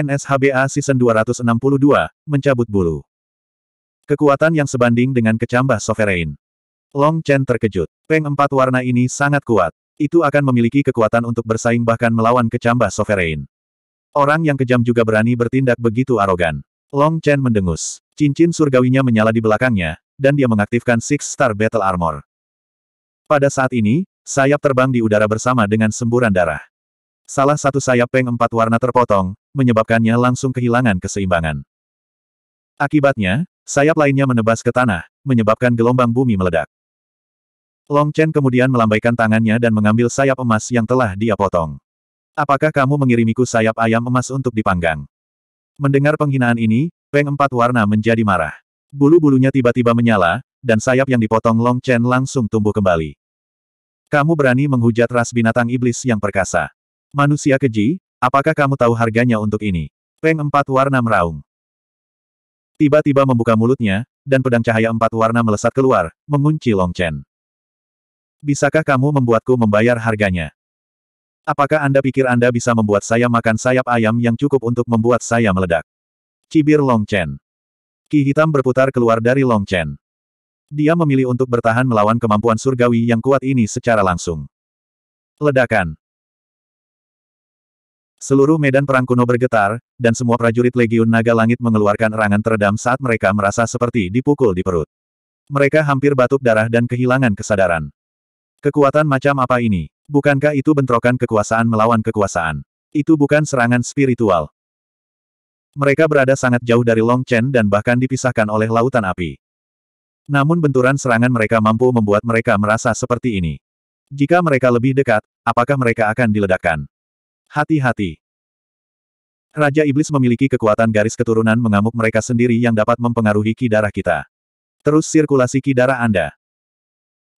NSHBA Season 262, mencabut bulu. Kekuatan yang sebanding dengan kecambah sovereign. Long Chen terkejut. Peng empat warna ini sangat kuat. Itu akan memiliki kekuatan untuk bersaing bahkan melawan kecambah sovereign. Orang yang kejam juga berani bertindak begitu arogan. Long Chen mendengus. Cincin surgawinya menyala di belakangnya, dan dia mengaktifkan Six Star Battle Armor. Pada saat ini, sayap terbang di udara bersama dengan semburan darah. Salah satu sayap peng empat warna terpotong, menyebabkannya langsung kehilangan keseimbangan. Akibatnya, sayap lainnya menebas ke tanah, menyebabkan gelombang bumi meledak. Long Chen kemudian melambaikan tangannya dan mengambil sayap emas yang telah dia potong. Apakah kamu mengirimiku sayap ayam emas untuk dipanggang? Mendengar penghinaan ini, Peng Empat Warna menjadi marah. Bulu-bulunya tiba-tiba menyala, dan sayap yang dipotong Long Chen langsung tumbuh kembali. Kamu berani menghujat ras binatang iblis yang perkasa. Manusia keji, apakah kamu tahu harganya untuk ini? Peng empat warna meraung. Tiba-tiba membuka mulutnya, dan pedang cahaya empat warna melesat keluar, mengunci Long Chen. Bisakah kamu membuatku membayar harganya? Apakah Anda pikir Anda bisa membuat saya makan sayap ayam yang cukup untuk membuat saya meledak? Cibir Long Chen. Ki hitam berputar keluar dari Long Chen. Dia memilih untuk bertahan melawan kemampuan surgawi yang kuat ini secara langsung. Ledakan. Seluruh medan perang kuno bergetar, dan semua prajurit Legiun Naga Langit mengeluarkan erangan teredam saat mereka merasa seperti dipukul di perut. Mereka hampir batuk darah dan kehilangan kesadaran. Kekuatan macam apa ini? Bukankah itu bentrokan kekuasaan melawan kekuasaan? Itu bukan serangan spiritual. Mereka berada sangat jauh dari Long Chen dan bahkan dipisahkan oleh lautan api. Namun benturan serangan mereka mampu membuat mereka merasa seperti ini. Jika mereka lebih dekat, apakah mereka akan diledakkan? Hati-hati. Raja Iblis memiliki kekuatan garis keturunan mengamuk mereka sendiri yang dapat mempengaruhi ki darah kita. Terus sirkulasi ki darah Anda.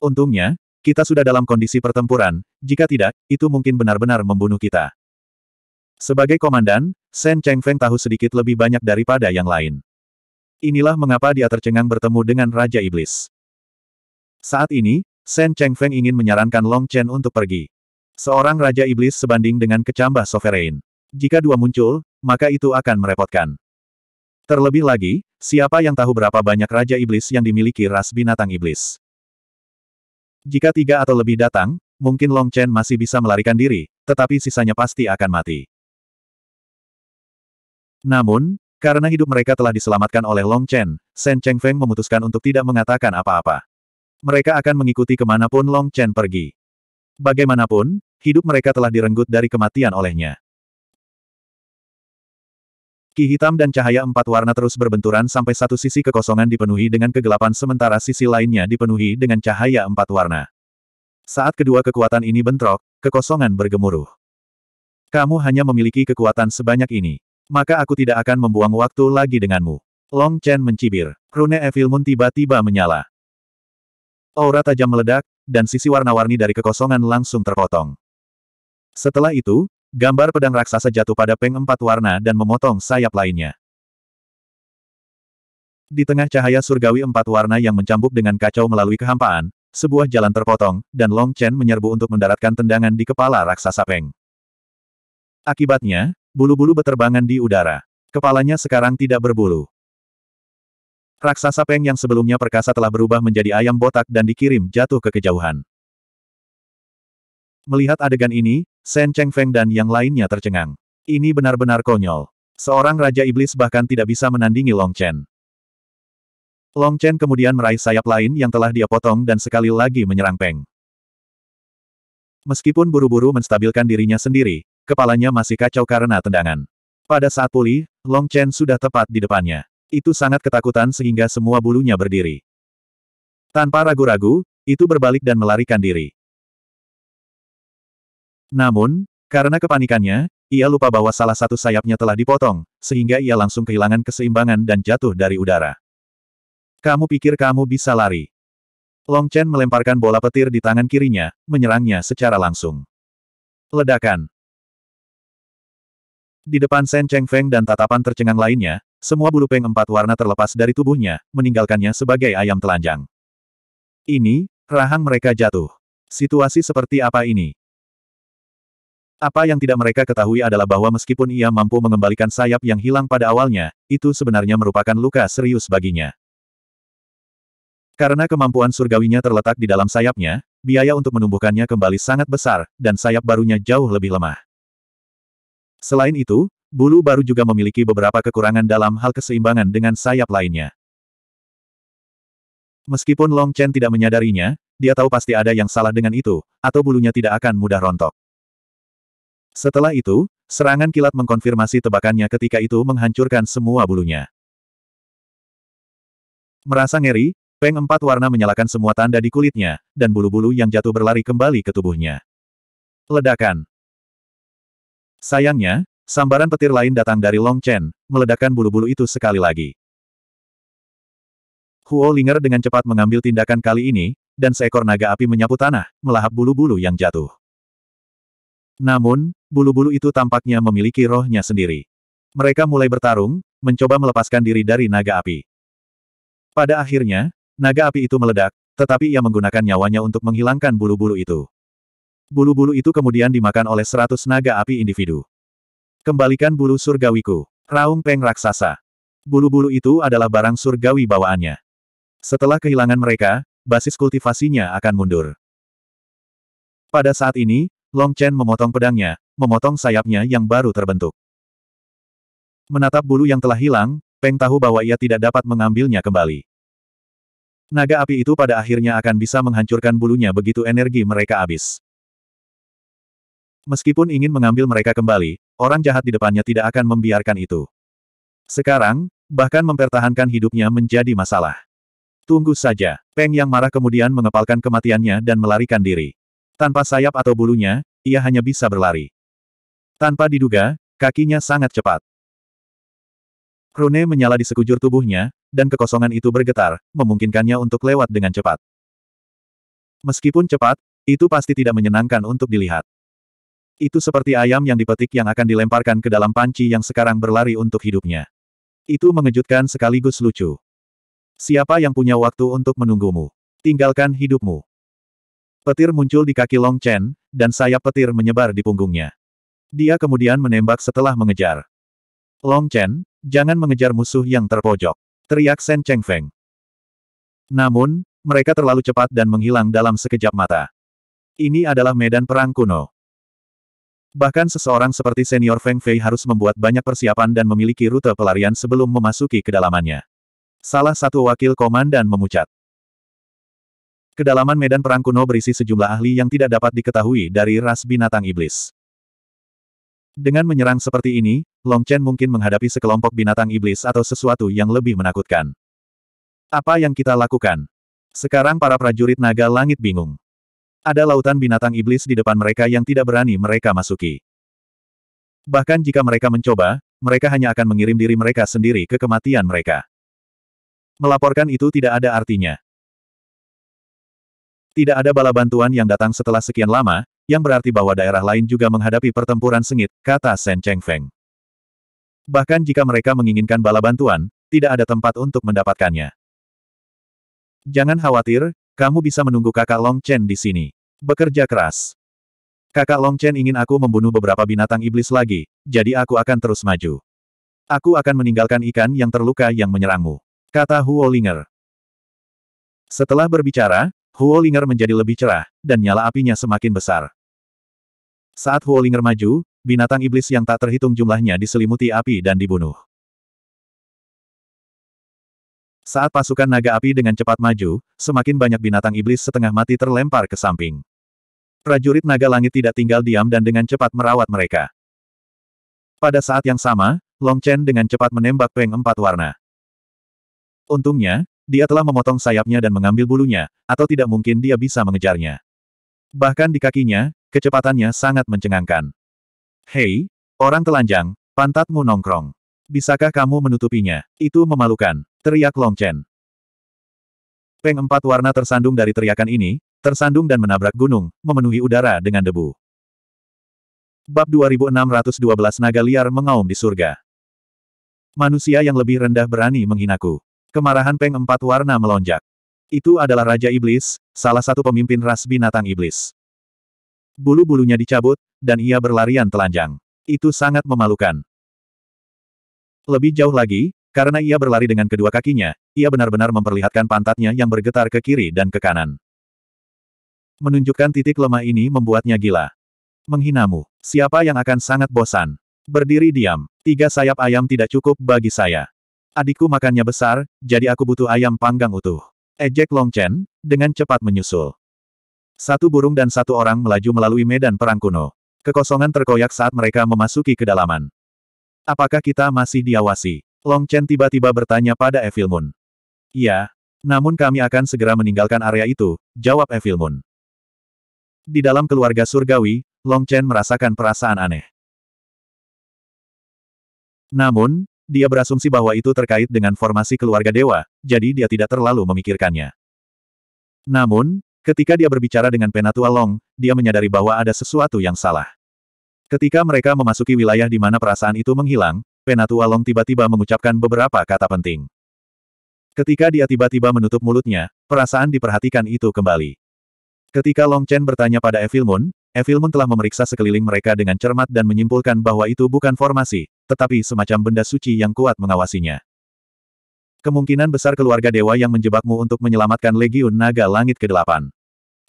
Untungnya, kita sudah dalam kondisi pertempuran, jika tidak, itu mungkin benar-benar membunuh kita. Sebagai komandan, Shen Feng tahu sedikit lebih banyak daripada yang lain. Inilah mengapa dia tercengang bertemu dengan Raja Iblis. Saat ini, Shen Feng ingin menyarankan Long Chen untuk pergi. Seorang Raja Iblis sebanding dengan kecambah Sovereign. Jika dua muncul, maka itu akan merepotkan. Terlebih lagi, siapa yang tahu berapa banyak Raja Iblis yang dimiliki ras binatang iblis. Jika tiga atau lebih datang, mungkin Long Chen masih bisa melarikan diri, tetapi sisanya pasti akan mati. Namun, karena hidup mereka telah diselamatkan oleh Long Chen, Shen Cheng Feng memutuskan untuk tidak mengatakan apa-apa. Mereka akan mengikuti kemanapun Long Chen pergi. Bagaimanapun, hidup mereka telah direnggut dari kematian olehnya. Ki hitam dan cahaya empat warna terus berbenturan sampai satu sisi kekosongan dipenuhi dengan kegelapan sementara sisi lainnya dipenuhi dengan cahaya empat warna. Saat kedua kekuatan ini bentrok, kekosongan bergemuruh. Kamu hanya memiliki kekuatan sebanyak ini. Maka aku tidak akan membuang waktu lagi denganmu. Long Chen mencibir. Rune Evil Moon tiba-tiba menyala. Aura tajam meledak, dan sisi warna-warni dari kekosongan langsung terpotong. Setelah itu, gambar pedang raksasa jatuh pada peng empat warna dan memotong sayap lainnya. Di tengah cahaya surgawi empat warna yang mencambuk dengan kacau melalui kehampaan, sebuah jalan terpotong, dan Long Chen menyerbu untuk mendaratkan tendangan di kepala raksasa peng. Akibatnya, bulu-bulu beterbangan di udara. Kepalanya sekarang tidak berbulu. Raksasa Peng yang sebelumnya perkasa telah berubah menjadi ayam botak dan dikirim jatuh ke kejauhan. Melihat adegan ini, Shen Feng dan yang lainnya tercengang. Ini benar-benar konyol. Seorang Raja Iblis bahkan tidak bisa menandingi Long Chen. Long Chen kemudian meraih sayap lain yang telah dia potong dan sekali lagi menyerang Peng. Meskipun buru-buru menstabilkan dirinya sendiri, kepalanya masih kacau karena tendangan. Pada saat pulih, Long Chen sudah tepat di depannya. Itu sangat ketakutan sehingga semua bulunya berdiri. Tanpa ragu-ragu, itu berbalik dan melarikan diri. Namun, karena kepanikannya, ia lupa bahwa salah satu sayapnya telah dipotong, sehingga ia langsung kehilangan keseimbangan dan jatuh dari udara. Kamu pikir kamu bisa lari? Long Chen melemparkan bola petir di tangan kirinya, menyerangnya secara langsung. Ledakan. Di depan Shen Cheng Feng dan tatapan tercengang lainnya, semua bulu peng empat warna terlepas dari tubuhnya, meninggalkannya sebagai ayam telanjang. Ini, rahang mereka jatuh. Situasi seperti apa ini? Apa yang tidak mereka ketahui adalah bahwa meskipun ia mampu mengembalikan sayap yang hilang pada awalnya, itu sebenarnya merupakan luka serius baginya. Karena kemampuan surgawinya terletak di dalam sayapnya, biaya untuk menumbuhkannya kembali sangat besar, dan sayap barunya jauh lebih lemah. Selain itu, bulu baru juga memiliki beberapa kekurangan dalam hal keseimbangan dengan sayap lainnya. Meskipun Long Chen tidak menyadarinya, dia tahu pasti ada yang salah dengan itu, atau bulunya tidak akan mudah rontok. Setelah itu, serangan kilat mengkonfirmasi tebakannya ketika itu menghancurkan semua bulunya. Merasa ngeri, Peng empat warna menyalakan semua tanda di kulitnya, dan bulu-bulu yang jatuh berlari kembali ke tubuhnya. Ledakan. Sayangnya, sambaran petir lain datang dari Long Chen, meledakkan bulu-bulu itu sekali lagi. Huo Linger dengan cepat mengambil tindakan kali ini, dan seekor naga api menyapu tanah, melahap bulu-bulu yang jatuh. Namun, bulu-bulu itu tampaknya memiliki rohnya sendiri. Mereka mulai bertarung, mencoba melepaskan diri dari naga api. Pada akhirnya, naga api itu meledak, tetapi ia menggunakan nyawanya untuk menghilangkan bulu-bulu itu. Bulu-bulu itu kemudian dimakan oleh seratus naga api individu. Kembalikan bulu surgawiku, Raung Peng Raksasa. Bulu-bulu itu adalah barang surgawi bawaannya. Setelah kehilangan mereka, basis kultivasinya akan mundur. Pada saat ini, Long Chen memotong pedangnya, memotong sayapnya yang baru terbentuk. Menatap bulu yang telah hilang, Peng tahu bahwa ia tidak dapat mengambilnya kembali. Naga api itu pada akhirnya akan bisa menghancurkan bulunya begitu energi mereka habis. Meskipun ingin mengambil mereka kembali, orang jahat di depannya tidak akan membiarkan itu. Sekarang, bahkan mempertahankan hidupnya menjadi masalah. Tunggu saja, Peng yang marah kemudian mengepalkan kematiannya dan melarikan diri. Tanpa sayap atau bulunya, ia hanya bisa berlari. Tanpa diduga, kakinya sangat cepat. Rune menyala di sekujur tubuhnya, dan kekosongan itu bergetar, memungkinkannya untuk lewat dengan cepat. Meskipun cepat, itu pasti tidak menyenangkan untuk dilihat. Itu seperti ayam yang dipetik yang akan dilemparkan ke dalam panci yang sekarang berlari untuk hidupnya. Itu mengejutkan sekaligus lucu. Siapa yang punya waktu untuk menunggumu? Tinggalkan hidupmu. Petir muncul di kaki Long Chen, dan sayap petir menyebar di punggungnya. Dia kemudian menembak setelah mengejar. Long Chen, jangan mengejar musuh yang terpojok. Teriak Shen Feng. Namun, mereka terlalu cepat dan menghilang dalam sekejap mata. Ini adalah medan perang kuno. Bahkan seseorang seperti senior Feng Fei harus membuat banyak persiapan dan memiliki rute pelarian sebelum memasuki kedalamannya. Salah satu wakil komandan memucat. Kedalaman medan perang kuno berisi sejumlah ahli yang tidak dapat diketahui dari ras binatang iblis. Dengan menyerang seperti ini, Long Chen mungkin menghadapi sekelompok binatang iblis atau sesuatu yang lebih menakutkan. Apa yang kita lakukan? Sekarang para prajurit naga langit bingung. Ada lautan binatang iblis di depan mereka yang tidak berani mereka masuki. Bahkan jika mereka mencoba, mereka hanya akan mengirim diri mereka sendiri ke kematian mereka. Melaporkan itu tidak ada artinya. Tidak ada bala bantuan yang datang setelah sekian lama, yang berarti bahwa daerah lain juga menghadapi pertempuran sengit, kata Shen feng Bahkan jika mereka menginginkan bala bantuan, tidak ada tempat untuk mendapatkannya. Jangan khawatir, kamu bisa menunggu kakak Long Chen di sini. Bekerja keras. Kakak Long Chen ingin aku membunuh beberapa binatang iblis lagi, jadi aku akan terus maju. Aku akan meninggalkan ikan yang terluka yang menyerangmu. Kata Huo Linger. Setelah berbicara, Huo Linger menjadi lebih cerah, dan nyala apinya semakin besar. Saat Huolinger maju, binatang iblis yang tak terhitung jumlahnya diselimuti api dan dibunuh. Saat pasukan naga api dengan cepat maju, semakin banyak binatang iblis setengah mati terlempar ke samping. Prajurit naga langit tidak tinggal diam dan dengan cepat merawat mereka. Pada saat yang sama, Long Chen dengan cepat menembak peng empat warna. Untungnya, dia telah memotong sayapnya dan mengambil bulunya, atau tidak mungkin dia bisa mengejarnya. Bahkan di kakinya, Kecepatannya sangat mencengangkan. Hei, orang telanjang, pantatmu nongkrong. Bisakah kamu menutupinya? Itu memalukan, teriak Long Chen. Peng empat warna tersandung dari teriakan ini, tersandung dan menabrak gunung, memenuhi udara dengan debu. Bab 2612 Naga Liar Mengaum di Surga Manusia yang lebih rendah berani menghinaku. Kemarahan Peng empat warna melonjak. Itu adalah Raja Iblis, salah satu pemimpin ras binatang iblis bulu-bulunya dicabut, dan ia berlarian telanjang. Itu sangat memalukan. Lebih jauh lagi, karena ia berlari dengan kedua kakinya, ia benar-benar memperlihatkan pantatnya yang bergetar ke kiri dan ke kanan. Menunjukkan titik lemah ini membuatnya gila. Menghinamu, siapa yang akan sangat bosan? Berdiri diam, tiga sayap ayam tidak cukup bagi saya. Adikku makannya besar, jadi aku butuh ayam panggang utuh. Ejek Longchen, dengan cepat menyusul. Satu burung dan satu orang melaju melalui medan perang kuno. Kekosongan terkoyak saat mereka memasuki kedalaman. Apakah kita masih diawasi? Long Chen tiba-tiba bertanya pada Evil Moon. Iya, namun kami akan segera meninggalkan area itu, jawab Evil Moon. Di dalam keluarga surgawi, Long Chen merasakan perasaan aneh. Namun, dia berasumsi bahwa itu terkait dengan formasi keluarga dewa, jadi dia tidak terlalu memikirkannya. Namun, Ketika dia berbicara dengan Penatua Long, dia menyadari bahwa ada sesuatu yang salah. Ketika mereka memasuki wilayah di mana perasaan itu menghilang, Penatua Long tiba-tiba mengucapkan beberapa kata penting. Ketika dia tiba-tiba menutup mulutnya, perasaan diperhatikan itu kembali. Ketika Long Chen bertanya pada Evil Moon, Evil Moon telah memeriksa sekeliling mereka dengan cermat dan menyimpulkan bahwa itu bukan formasi, tetapi semacam benda suci yang kuat mengawasinya. Kemungkinan besar keluarga dewa yang menjebakmu untuk menyelamatkan Legiun Naga Langit ke-8.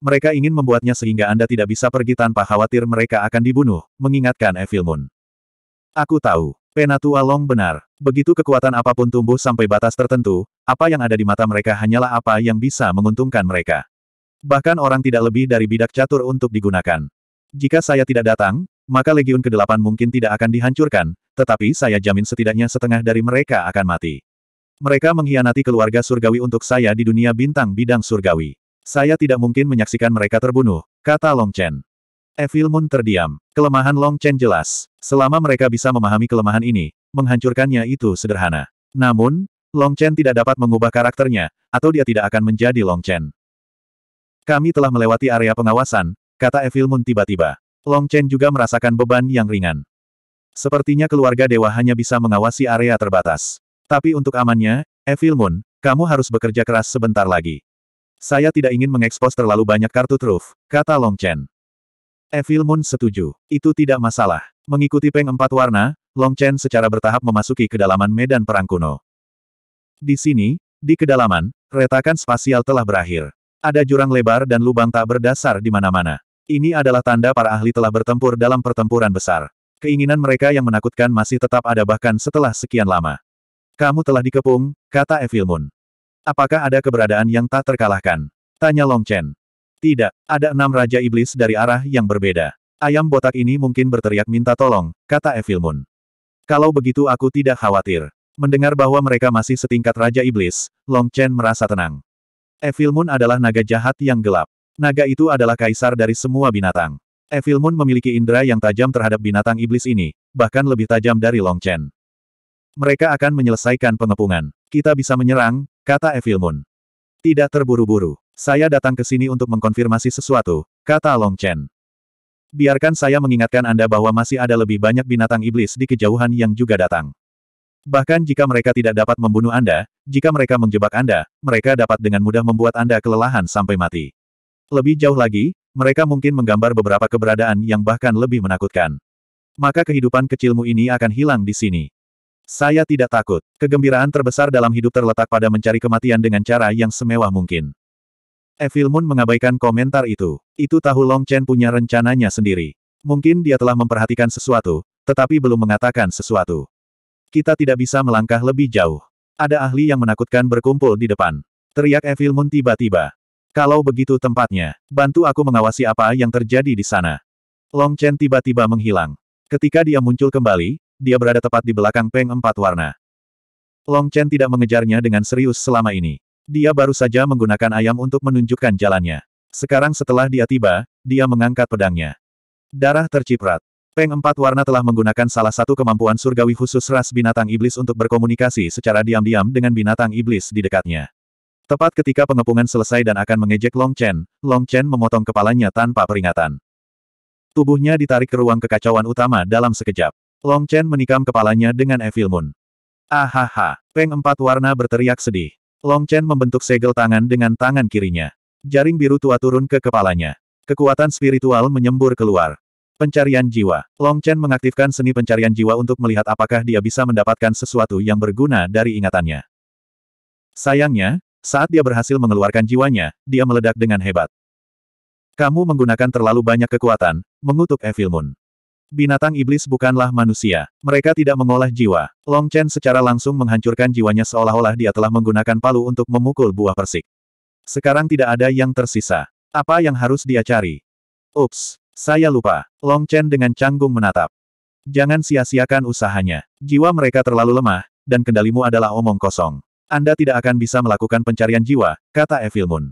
Mereka ingin membuatnya sehingga Anda tidak bisa pergi tanpa khawatir mereka akan dibunuh, mengingatkan Evil Moon. Aku tahu. Penatua Long benar. Begitu kekuatan apapun tumbuh sampai batas tertentu, apa yang ada di mata mereka hanyalah apa yang bisa menguntungkan mereka. Bahkan orang tidak lebih dari bidak catur untuk digunakan. Jika saya tidak datang, maka Legiun ke-8 mungkin tidak akan dihancurkan, tetapi saya jamin setidaknya setengah dari mereka akan mati. Mereka mengkhianati keluarga surgawi untuk saya di dunia bintang bidang surgawi. Saya tidak mungkin menyaksikan mereka terbunuh, kata Long Chen. Evil Moon terdiam. Kelemahan Long Chen jelas. Selama mereka bisa memahami kelemahan ini, menghancurkannya itu sederhana. Namun, Long Chen tidak dapat mengubah karakternya, atau dia tidak akan menjadi Long Chen. Kami telah melewati area pengawasan, kata Evil Moon tiba-tiba. Long Chen juga merasakan beban yang ringan. Sepertinya keluarga dewa hanya bisa mengawasi area terbatas. Tapi untuk amannya, Evil Moon, kamu harus bekerja keras sebentar lagi. Saya tidak ingin mengekspos terlalu banyak kartu truf, kata Long Chen. Evil Moon setuju. Itu tidak masalah. Mengikuti peng empat warna, Long Chen secara bertahap memasuki kedalaman medan perang kuno. Di sini, di kedalaman, retakan spasial telah berakhir. Ada jurang lebar dan lubang tak berdasar di mana-mana. Ini adalah tanda para ahli telah bertempur dalam pertempuran besar. Keinginan mereka yang menakutkan masih tetap ada bahkan setelah sekian lama. Kamu telah dikepung, kata Evil Moon. Apakah ada keberadaan yang tak terkalahkan? Tanya Long Chen. Tidak, ada enam Raja Iblis dari arah yang berbeda. Ayam botak ini mungkin berteriak minta tolong, kata Evil Moon. Kalau begitu aku tidak khawatir. Mendengar bahwa mereka masih setingkat Raja Iblis, Long Chen merasa tenang. Evil Moon adalah naga jahat yang gelap. Naga itu adalah kaisar dari semua binatang. Evil Moon memiliki indera yang tajam terhadap binatang iblis ini, bahkan lebih tajam dari Long Chen. Mereka akan menyelesaikan pengepungan. Kita bisa menyerang, kata Evil Moon. Tidak terburu-buru. Saya datang ke sini untuk mengkonfirmasi sesuatu, kata Long Chen. Biarkan saya mengingatkan Anda bahwa masih ada lebih banyak binatang iblis di kejauhan yang juga datang. Bahkan jika mereka tidak dapat membunuh Anda, jika mereka menjebak Anda, mereka dapat dengan mudah membuat Anda kelelahan sampai mati. Lebih jauh lagi, mereka mungkin menggambar beberapa keberadaan yang bahkan lebih menakutkan. Maka kehidupan kecilmu ini akan hilang di sini. Saya tidak takut. Kegembiraan terbesar dalam hidup terletak pada mencari kematian dengan cara yang semewah mungkin. Evil Moon mengabaikan komentar itu. Itu tahu Long Chen punya rencananya sendiri. Mungkin dia telah memperhatikan sesuatu, tetapi belum mengatakan sesuatu. Kita tidak bisa melangkah lebih jauh. Ada ahli yang menakutkan berkumpul di depan. Teriak Evil Moon tiba-tiba. Kalau begitu tempatnya, bantu aku mengawasi apa yang terjadi di sana. Long Chen tiba-tiba menghilang. Ketika dia muncul kembali, dia berada tepat di belakang Peng Empat Warna. Long Chen tidak mengejarnya dengan serius selama ini. Dia baru saja menggunakan ayam untuk menunjukkan jalannya. Sekarang setelah dia tiba, dia mengangkat pedangnya. Darah terciprat. Peng Empat Warna telah menggunakan salah satu kemampuan surgawi khusus ras binatang iblis untuk berkomunikasi secara diam-diam dengan binatang iblis di dekatnya. Tepat ketika pengepungan selesai dan akan mengejek Long Chen, Long Chen memotong kepalanya tanpa peringatan. Tubuhnya ditarik ke ruang kekacauan utama dalam sekejap. Long Chen menikam kepalanya dengan Evil Moon. Ahaha, Peng empat warna berteriak sedih. Long Chen membentuk segel tangan dengan tangan kirinya. Jaring biru tua turun ke kepalanya. Kekuatan spiritual menyembur keluar. Pencarian jiwa. Long Chen mengaktifkan seni pencarian jiwa untuk melihat apakah dia bisa mendapatkan sesuatu yang berguna dari ingatannya. Sayangnya, saat dia berhasil mengeluarkan jiwanya, dia meledak dengan hebat. Kamu menggunakan terlalu banyak kekuatan, mengutuk Evil Moon. Binatang iblis bukanlah manusia. Mereka tidak mengolah jiwa. Long Chen secara langsung menghancurkan jiwanya seolah-olah dia telah menggunakan palu untuk memukul buah persik. Sekarang tidak ada yang tersisa. Apa yang harus dia cari? Ups, saya lupa. Long Chen dengan canggung menatap. Jangan sia-siakan usahanya. Jiwa mereka terlalu lemah, dan kendalimu adalah omong kosong. Anda tidak akan bisa melakukan pencarian jiwa, kata Evil Moon.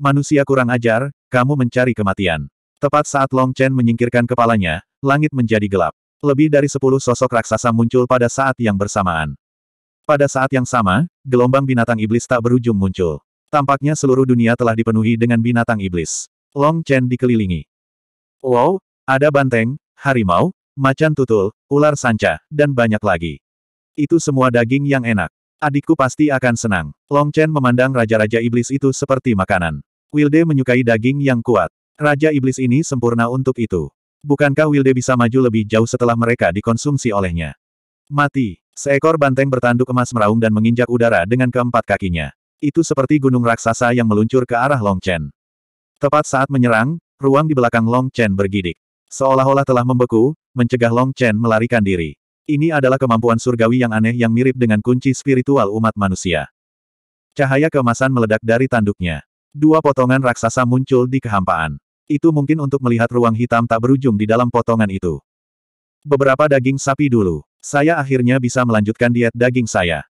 Manusia kurang ajar, kamu mencari kematian. Tepat saat Long Chen menyingkirkan kepalanya, langit menjadi gelap. Lebih dari sepuluh sosok raksasa muncul pada saat yang bersamaan. Pada saat yang sama, gelombang binatang iblis tak berujung muncul. Tampaknya seluruh dunia telah dipenuhi dengan binatang iblis. Long Chen dikelilingi. Wow, ada banteng, harimau, macan tutul, ular sanca, dan banyak lagi. Itu semua daging yang enak. Adikku pasti akan senang. Long Chen memandang raja-raja iblis itu seperti makanan. Wilde menyukai daging yang kuat. Raja iblis ini sempurna untuk itu. Bukankah Wilde bisa maju lebih jauh setelah mereka dikonsumsi olehnya? Mati. Seekor banteng bertanduk emas meraung dan menginjak udara dengan keempat kakinya. Itu seperti gunung raksasa yang meluncur ke arah Long Chen. Tepat saat menyerang, ruang di belakang Long Chen bergidik. Seolah-olah telah membeku, mencegah Long Chen melarikan diri. Ini adalah kemampuan surgawi yang aneh yang mirip dengan kunci spiritual umat manusia. Cahaya keemasan meledak dari tanduknya. Dua potongan raksasa muncul di kehampaan. Itu mungkin untuk melihat ruang hitam tak berujung di dalam potongan itu. Beberapa daging sapi dulu. Saya akhirnya bisa melanjutkan diet daging saya.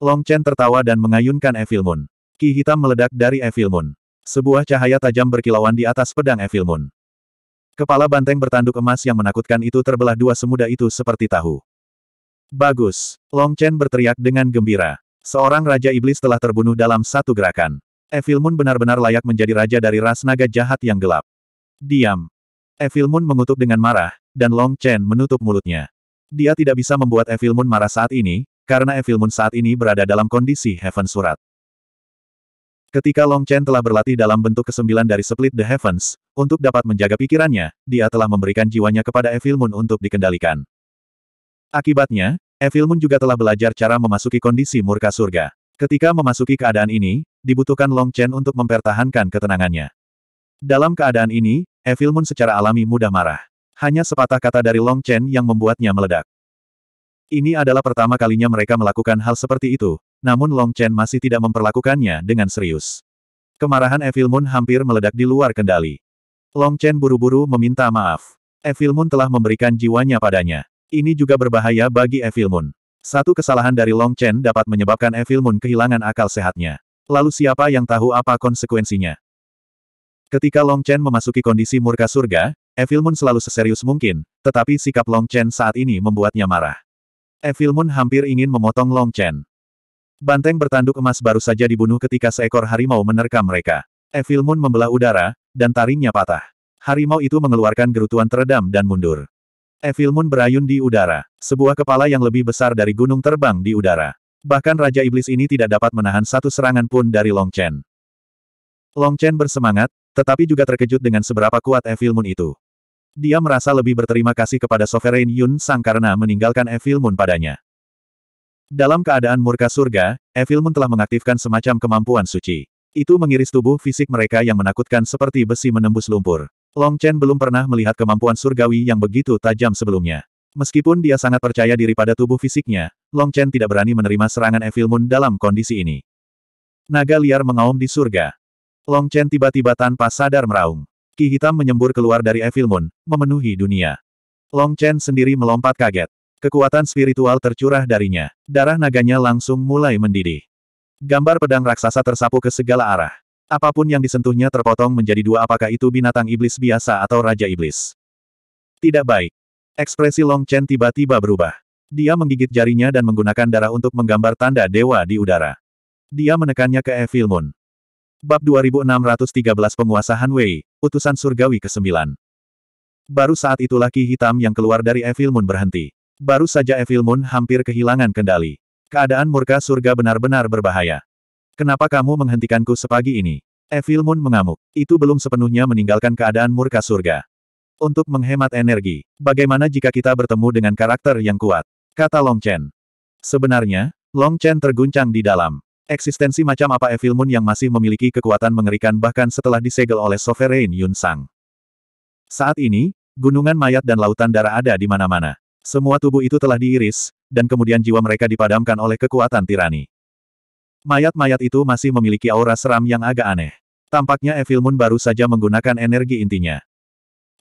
Long Chen tertawa dan mengayunkan Evil Moon. Ki hitam meledak dari Evil Moon. Sebuah cahaya tajam berkilauan di atas pedang Evil Moon. Kepala banteng bertanduk emas yang menakutkan itu terbelah dua semuda itu seperti tahu. Bagus! Long Chen berteriak dengan gembira. Seorang Raja Iblis telah terbunuh dalam satu gerakan. Evil Moon benar-benar layak menjadi raja dari ras naga jahat yang gelap. Diam. Evil Moon mengutuk dengan marah, dan Long Chen menutup mulutnya. Dia tidak bisa membuat Evil Moon marah saat ini, karena Evil Moon saat ini berada dalam kondisi Heaven Surat. Ketika Long Chen telah berlatih dalam bentuk kesembilan dari Split the Heavens, untuk dapat menjaga pikirannya, dia telah memberikan jiwanya kepada Evil Moon untuk dikendalikan. Akibatnya, Evil Moon juga telah belajar cara memasuki kondisi murka surga. Ketika memasuki keadaan ini, dibutuhkan Long Chen untuk mempertahankan ketenangannya. Dalam keadaan ini, Evil Moon secara alami mudah marah. Hanya sepatah kata dari Long Chen yang membuatnya meledak. Ini adalah pertama kalinya mereka melakukan hal seperti itu, namun Long Chen masih tidak memperlakukannya dengan serius. Kemarahan Evil Moon hampir meledak di luar kendali. Long Chen buru-buru meminta maaf. Evil Moon telah memberikan jiwanya padanya. Ini juga berbahaya bagi Evil Moon. Satu kesalahan dari Long Chen dapat menyebabkan Evil Moon kehilangan akal sehatnya. Lalu siapa yang tahu apa konsekuensinya? Ketika Long Chen memasuki kondisi murka surga, Moon selalu seserius mungkin, tetapi sikap Long Chen saat ini membuatnya marah. Moon hampir ingin memotong Long Chen. Banteng bertanduk emas baru saja dibunuh ketika seekor harimau menerkam mereka. Moon membelah udara, dan taringnya patah. Harimau itu mengeluarkan gerutuan teredam dan mundur. Moon berayun di udara. Sebuah kepala yang lebih besar dari gunung terbang di udara. Bahkan Raja Iblis ini tidak dapat menahan satu serangan pun dari Long Chen. Long Chen bersemangat, tetapi juga terkejut dengan seberapa kuat Evil Moon itu. Dia merasa lebih berterima kasih kepada Sovereign Yun Sang karena meninggalkan Evil Moon padanya. Dalam keadaan murka surga, Evil Moon telah mengaktifkan semacam kemampuan suci. Itu mengiris tubuh fisik mereka yang menakutkan seperti besi menembus lumpur. Long Chen belum pernah melihat kemampuan surgawi yang begitu tajam sebelumnya. Meskipun dia sangat percaya diri pada tubuh fisiknya, Long Chen tidak berani menerima serangan Evil Moon dalam kondisi ini. Naga liar mengaum di surga. Long Chen tiba-tiba tanpa sadar meraung. Ki hitam menyembur keluar dari Evil Moon, memenuhi dunia. Long Chen sendiri melompat kaget. Kekuatan spiritual tercurah darinya. Darah naganya langsung mulai mendidih. Gambar pedang raksasa tersapu ke segala arah. Apapun yang disentuhnya terpotong menjadi dua apakah itu binatang iblis biasa atau raja iblis. Tidak baik. Ekspresi Long Chen tiba-tiba berubah. Dia menggigit jarinya dan menggunakan darah untuk menggambar tanda dewa di udara. Dia menekannya ke Evil Moon. Bab 2613 Penguasa Wei, Utusan Surgawi ke-9. Baru saat itulah ki hitam yang keluar dari Evil Moon berhenti. Baru saja Evil Moon hampir kehilangan kendali. Keadaan murka surga benar-benar berbahaya. Kenapa kamu menghentikanku sepagi ini? Evil Moon mengamuk. Itu belum sepenuhnya meninggalkan keadaan murka surga. Untuk menghemat energi, bagaimana jika kita bertemu dengan karakter yang kuat? Kata Long Chen. Sebenarnya, Long Chen terguncang di dalam. Eksistensi macam apa Evil Moon yang masih memiliki kekuatan mengerikan bahkan setelah disegel oleh Sovereign Yun Sang. Saat ini, gunungan mayat dan lautan darah ada di mana-mana. Semua tubuh itu telah diiris, dan kemudian jiwa mereka dipadamkan oleh kekuatan tirani. Mayat-mayat itu masih memiliki aura seram yang agak aneh. Tampaknya Evil Moon baru saja menggunakan energi intinya.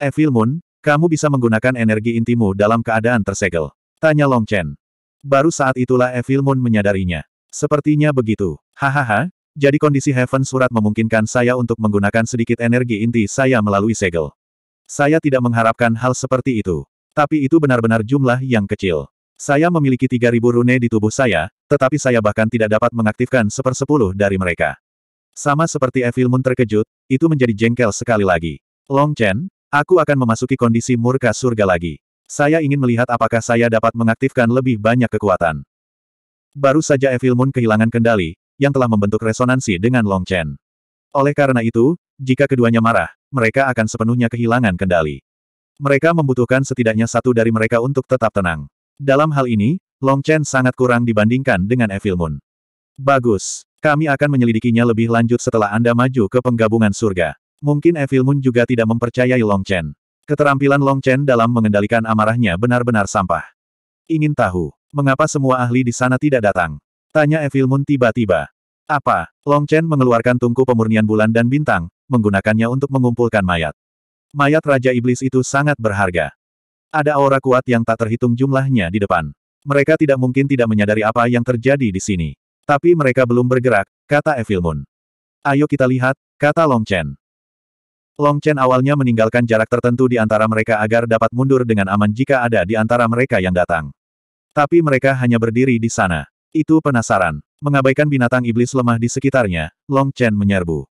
Evil Moon, kamu bisa menggunakan energi intimu dalam keadaan tersegel. Tanya Long Chen. Baru saat itulah Evil Moon menyadarinya. Sepertinya begitu. Hahaha, jadi kondisi Heaven Surat memungkinkan saya untuk menggunakan sedikit energi inti saya melalui segel. Saya tidak mengharapkan hal seperti itu. Tapi itu benar-benar jumlah yang kecil. Saya memiliki 3.000 rune di tubuh saya, tetapi saya bahkan tidak dapat mengaktifkan sepersepuluh dari mereka. Sama seperti Evil Moon terkejut, itu menjadi jengkel sekali lagi. Long Chen, aku akan memasuki kondisi murka surga lagi. Saya ingin melihat apakah saya dapat mengaktifkan lebih banyak kekuatan. Baru saja Evil Moon kehilangan kendali, yang telah membentuk resonansi dengan Long Chen. Oleh karena itu, jika keduanya marah, mereka akan sepenuhnya kehilangan kendali. Mereka membutuhkan setidaknya satu dari mereka untuk tetap tenang. Dalam hal ini, Long Chen sangat kurang dibandingkan dengan Evil Moon. Bagus. Kami akan menyelidikinya lebih lanjut setelah Anda maju ke penggabungan surga. Mungkin Evil Moon juga tidak mempercayai Long Chen. Keterampilan Long Chen dalam mengendalikan amarahnya benar-benar sampah. Ingin tahu, Mengapa semua ahli di sana tidak datang? Tanya Evil Moon tiba-tiba. Apa? Long Chen mengeluarkan tungku pemurnian bulan dan bintang, menggunakannya untuk mengumpulkan mayat. Mayat Raja Iblis itu sangat berharga. Ada aura kuat yang tak terhitung jumlahnya di depan. Mereka tidak mungkin tidak menyadari apa yang terjadi di sini. Tapi mereka belum bergerak, kata Evil Moon. Ayo kita lihat, kata Long Chen. Long Chen awalnya meninggalkan jarak tertentu di antara mereka agar dapat mundur dengan aman jika ada di antara mereka yang datang. Tapi mereka hanya berdiri di sana. Itu penasaran. Mengabaikan binatang iblis lemah di sekitarnya, Long Chen menyerbu.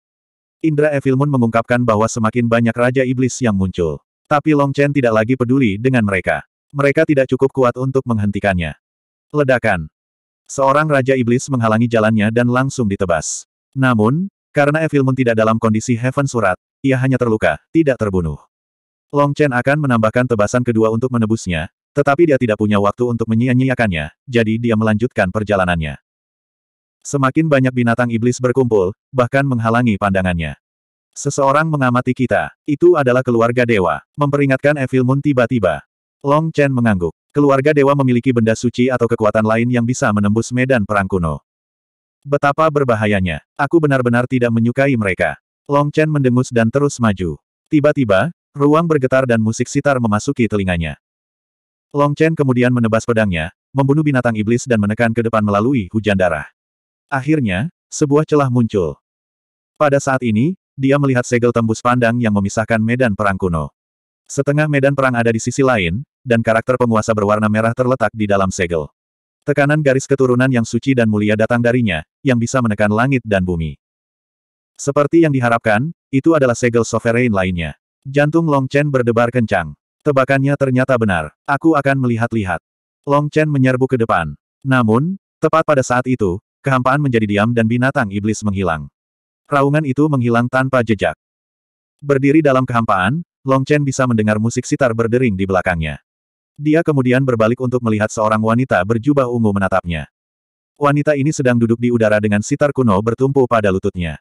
Indra Evilmun mengungkapkan bahwa semakin banyak Raja Iblis yang muncul. Tapi Long Chen tidak lagi peduli dengan mereka. Mereka tidak cukup kuat untuk menghentikannya. Ledakan. Seorang Raja Iblis menghalangi jalannya dan langsung ditebas. Namun, karena Evilmun tidak dalam kondisi Heaven Surat, ia hanya terluka, tidak terbunuh. Long Chen akan menambahkan tebasan kedua untuk menebusnya, tetapi dia tidak punya waktu untuk menyia-nyiakannya, jadi dia melanjutkan perjalanannya. Semakin banyak binatang iblis berkumpul, bahkan menghalangi pandangannya. Seseorang mengamati kita. Itu adalah keluarga dewa. Memperingatkan Evil Moon tiba-tiba. Long Chen mengangguk. Keluarga dewa memiliki benda suci atau kekuatan lain yang bisa menembus medan perang kuno. Betapa berbahayanya. Aku benar-benar tidak menyukai mereka. Long Chen mendengus dan terus maju. Tiba-tiba, ruang bergetar dan musik sitar memasuki telinganya. Long Chen kemudian menebas pedangnya, membunuh binatang iblis dan menekan ke depan melalui hujan darah. Akhirnya, sebuah celah muncul. Pada saat ini, dia melihat segel tembus pandang yang memisahkan medan perang kuno. Setengah medan perang ada di sisi lain, dan karakter penguasa berwarna merah terletak di dalam segel. Tekanan garis keturunan yang suci dan mulia datang darinya, yang bisa menekan langit dan bumi. Seperti yang diharapkan, itu adalah segel sovereign lainnya. Jantung Long Chen berdebar kencang. Tebakannya ternyata benar. Aku akan melihat-lihat. Long Chen menyerbu ke depan. Namun, tepat pada saat itu, kehampaan menjadi diam dan binatang iblis menghilang. Raungan itu menghilang tanpa jejak. Berdiri dalam kehampaan, Long Chen bisa mendengar musik sitar berdering di belakangnya. Dia kemudian berbalik untuk melihat seorang wanita berjubah ungu menatapnya. Wanita ini sedang duduk di udara dengan sitar kuno bertumpu pada lututnya.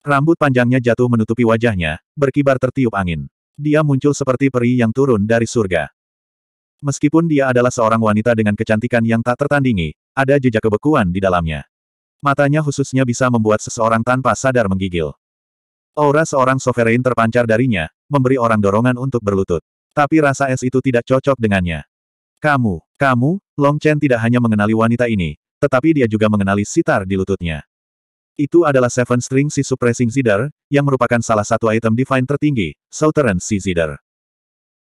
Rambut panjangnya jatuh menutupi wajahnya, berkibar tertiup angin. Dia muncul seperti peri yang turun dari surga. Meskipun dia adalah seorang wanita dengan kecantikan yang tak tertandingi, ada jejak kebekuan di dalamnya. Matanya khususnya bisa membuat seseorang tanpa sadar menggigil. Aura seorang sovereign terpancar darinya, memberi orang dorongan untuk berlutut. Tapi rasa es itu tidak cocok dengannya. Kamu, kamu, Long Chen tidak hanya mengenali wanita ini, tetapi dia juga mengenali sitar di lututnya. Itu adalah Seven String Si Suppressing Zither, yang merupakan salah satu item divine tertinggi, Southern Sea Zither.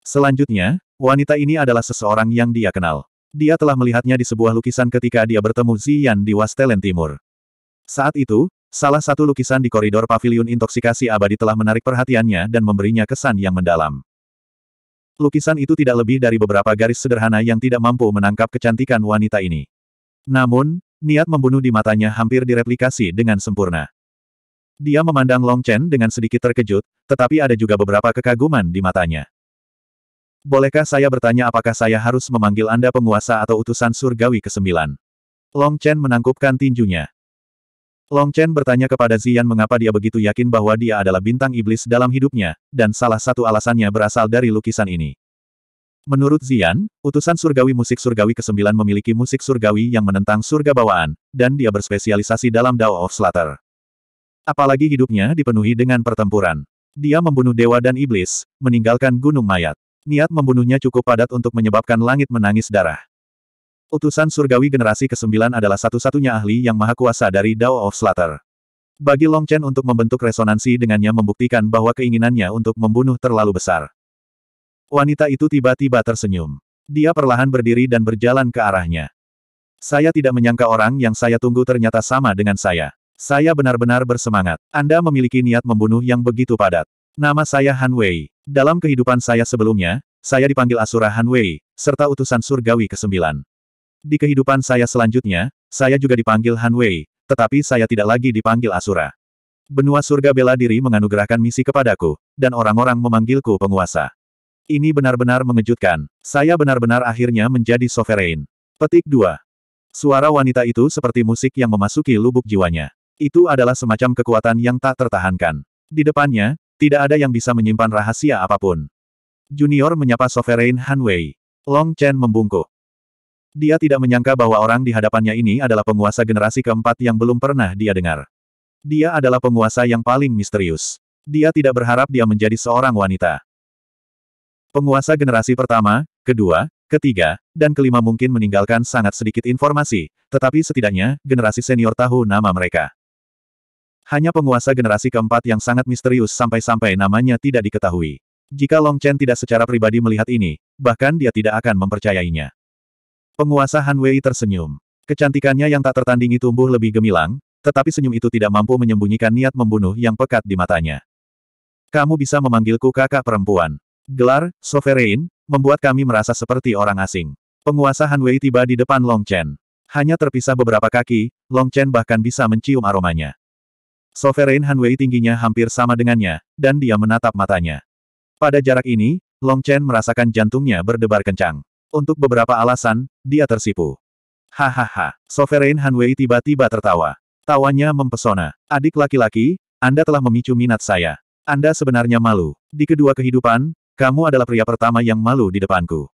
Selanjutnya, wanita ini adalah seseorang yang dia kenal. Dia telah melihatnya di sebuah lukisan ketika dia bertemu Zian di Wastelen Timur. Saat itu, salah satu lukisan di koridor paviliun intoksikasi abadi telah menarik perhatiannya dan memberinya kesan yang mendalam. Lukisan itu tidak lebih dari beberapa garis sederhana yang tidak mampu menangkap kecantikan wanita ini. Namun, Niat membunuh di matanya hampir direplikasi dengan sempurna. Dia memandang Long Chen dengan sedikit terkejut, tetapi ada juga beberapa kekaguman di matanya. Bolehkah saya bertanya apakah saya harus memanggil Anda penguasa atau utusan surgawi ke-9? Long Chen menangkupkan tinjunya. Long Chen bertanya kepada Zian mengapa dia begitu yakin bahwa dia adalah bintang iblis dalam hidupnya, dan salah satu alasannya berasal dari lukisan ini. Menurut Zian, utusan surgawi musik surgawi ke-9 memiliki musik surgawi yang menentang surga bawaan, dan dia berspesialisasi dalam Dao of Slater. Apalagi hidupnya dipenuhi dengan pertempuran. Dia membunuh dewa dan iblis, meninggalkan gunung mayat. Niat membunuhnya cukup padat untuk menyebabkan langit menangis darah. Utusan surgawi generasi ke-9 adalah satu-satunya ahli yang maha kuasa dari Dao of Slater. Bagi Long Chen untuk membentuk resonansi dengannya membuktikan bahwa keinginannya untuk membunuh terlalu besar. Wanita itu tiba-tiba tersenyum. Dia perlahan berdiri dan berjalan ke arahnya. Saya tidak menyangka orang yang saya tunggu ternyata sama dengan saya. Saya benar-benar bersemangat. Anda memiliki niat membunuh yang begitu padat. Nama saya Han Wei. Dalam kehidupan saya sebelumnya, saya dipanggil Asura Han Wei, serta utusan surgawi ke-9. Di kehidupan saya selanjutnya, saya juga dipanggil Han Wei, tetapi saya tidak lagi dipanggil Asura. Benua surga bela diri menganugerahkan misi kepadaku, dan orang-orang memanggilku penguasa. Ini benar-benar mengejutkan. Saya benar-benar akhirnya menjadi sovereign. Petik 2. Suara wanita itu seperti musik yang memasuki lubuk jiwanya. Itu adalah semacam kekuatan yang tak tertahankan. Di depannya, tidak ada yang bisa menyimpan rahasia apapun. Junior menyapa sovereign Han Wei. Long Chen membungkuk. Dia tidak menyangka bahwa orang di hadapannya ini adalah penguasa generasi keempat yang belum pernah dia dengar. Dia adalah penguasa yang paling misterius. Dia tidak berharap dia menjadi seorang wanita. Penguasa generasi pertama, kedua, ketiga, dan kelima mungkin meninggalkan sangat sedikit informasi, tetapi setidaknya, generasi senior tahu nama mereka. Hanya penguasa generasi keempat yang sangat misterius sampai-sampai namanya tidak diketahui. Jika Long Chen tidak secara pribadi melihat ini, bahkan dia tidak akan mempercayainya. Penguasa Han Wei tersenyum. Kecantikannya yang tak tertandingi tumbuh lebih gemilang, tetapi senyum itu tidak mampu menyembunyikan niat membunuh yang pekat di matanya. Kamu bisa memanggilku kakak perempuan. Gelar, Sovereign, membuat kami merasa seperti orang asing. Penguasa Wei tiba di depan Long Chen. Hanya terpisah beberapa kaki, Long Chen bahkan bisa mencium aromanya. Sovereign Wei tingginya hampir sama dengannya, dan dia menatap matanya. Pada jarak ini, Long Chen merasakan jantungnya berdebar kencang. Untuk beberapa alasan, dia tersipu. Hahaha, Sovereign Wei tiba-tiba tertawa. Tawanya mempesona. Adik laki-laki, Anda telah memicu minat saya. Anda sebenarnya malu. Di kedua kehidupan, kamu adalah pria pertama yang malu di depanku.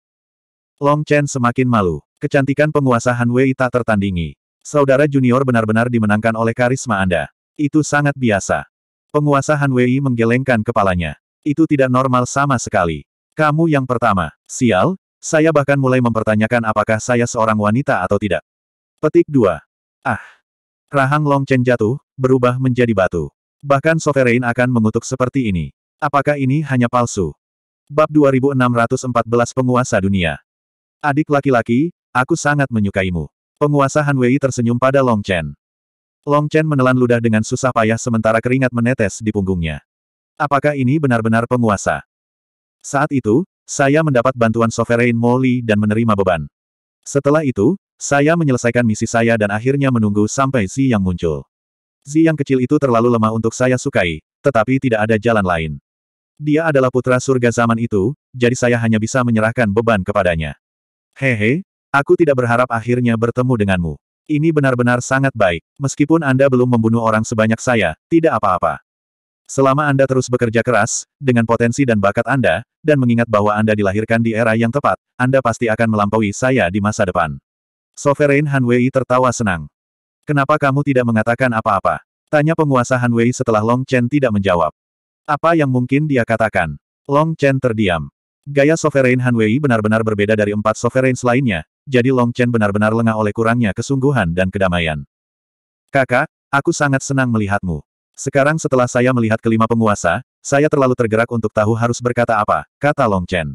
Long Chen semakin malu. Kecantikan penguasa Han Wei tak tertandingi. Saudara junior benar-benar dimenangkan oleh karisma Anda. Itu sangat biasa. Penguasa Han Wei menggelengkan kepalanya. Itu tidak normal sama sekali. Kamu yang pertama. Sial, saya bahkan mulai mempertanyakan apakah saya seorang wanita atau tidak. Petik 2. Ah. Rahang Long Chen jatuh, berubah menjadi batu. Bahkan Sovereign akan mengutuk seperti ini. Apakah ini hanya palsu? Bab 2614 Penguasa Dunia Adik laki-laki, aku sangat menyukaimu. Penguasa Wei tersenyum pada Long Chen. Long Chen menelan ludah dengan susah payah sementara keringat menetes di punggungnya. Apakah ini benar-benar penguasa? Saat itu, saya mendapat bantuan Sovereign Molly dan menerima beban. Setelah itu, saya menyelesaikan misi saya dan akhirnya menunggu sampai Zi yang muncul. Zi yang kecil itu terlalu lemah untuk saya sukai, tetapi tidak ada jalan lain. Dia adalah putra surga zaman itu, jadi saya hanya bisa menyerahkan beban kepadanya. Hehe, aku tidak berharap akhirnya bertemu denganmu. Ini benar-benar sangat baik. Meskipun Anda belum membunuh orang sebanyak saya, tidak apa-apa. Selama Anda terus bekerja keras, dengan potensi dan bakat Anda, dan mengingat bahwa Anda dilahirkan di era yang tepat, Anda pasti akan melampaui saya di masa depan. Sovereign Han Wei tertawa senang. Kenapa kamu tidak mengatakan apa-apa? Tanya penguasa Han Wei setelah Long Chen tidak menjawab. Apa yang mungkin dia katakan? Long Chen terdiam. Gaya Sovereign Han Wei benar-benar berbeda dari empat Sovereign lainnya, jadi Long Chen benar-benar lengah oleh kurangnya kesungguhan dan kedamaian. Kakak, aku sangat senang melihatmu. Sekarang setelah saya melihat kelima penguasa, saya terlalu tergerak untuk tahu harus berkata apa, kata Long Chen.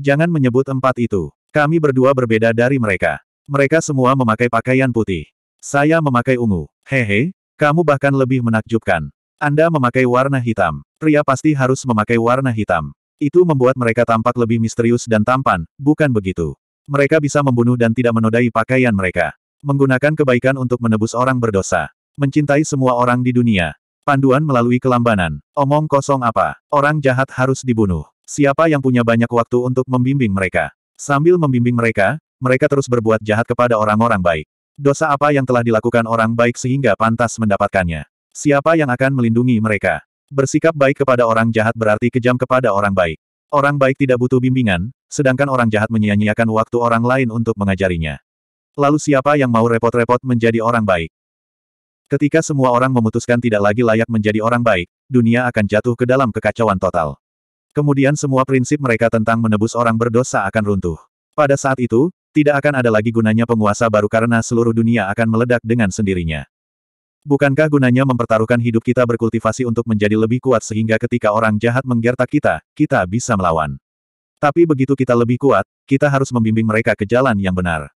Jangan menyebut empat itu. Kami berdua berbeda dari mereka. Mereka semua memakai pakaian putih. Saya memakai ungu. Hehe, kamu bahkan lebih menakjubkan. Anda memakai warna hitam. Pria pasti harus memakai warna hitam. Itu membuat mereka tampak lebih misterius dan tampan, bukan begitu? Mereka bisa membunuh dan tidak menodai pakaian mereka. Menggunakan kebaikan untuk menebus orang berdosa. Mencintai semua orang di dunia. Panduan melalui kelambanan. Omong kosong apa? Orang jahat harus dibunuh. Siapa yang punya banyak waktu untuk membimbing mereka? Sambil membimbing mereka, mereka terus berbuat jahat kepada orang-orang baik. Dosa apa yang telah dilakukan orang baik sehingga pantas mendapatkannya? Siapa yang akan melindungi mereka? Bersikap baik kepada orang jahat berarti kejam kepada orang baik. Orang baik tidak butuh bimbingan, sedangkan orang jahat menyia-nyiakan waktu orang lain untuk mengajarinya. Lalu siapa yang mau repot-repot menjadi orang baik? Ketika semua orang memutuskan tidak lagi layak menjadi orang baik, dunia akan jatuh ke dalam kekacauan total. Kemudian semua prinsip mereka tentang menebus orang berdosa akan runtuh. Pada saat itu, tidak akan ada lagi gunanya penguasa baru karena seluruh dunia akan meledak dengan sendirinya. Bukankah gunanya mempertaruhkan hidup kita berkultivasi untuk menjadi lebih kuat sehingga ketika orang jahat menggertak kita, kita bisa melawan. Tapi begitu kita lebih kuat, kita harus membimbing mereka ke jalan yang benar.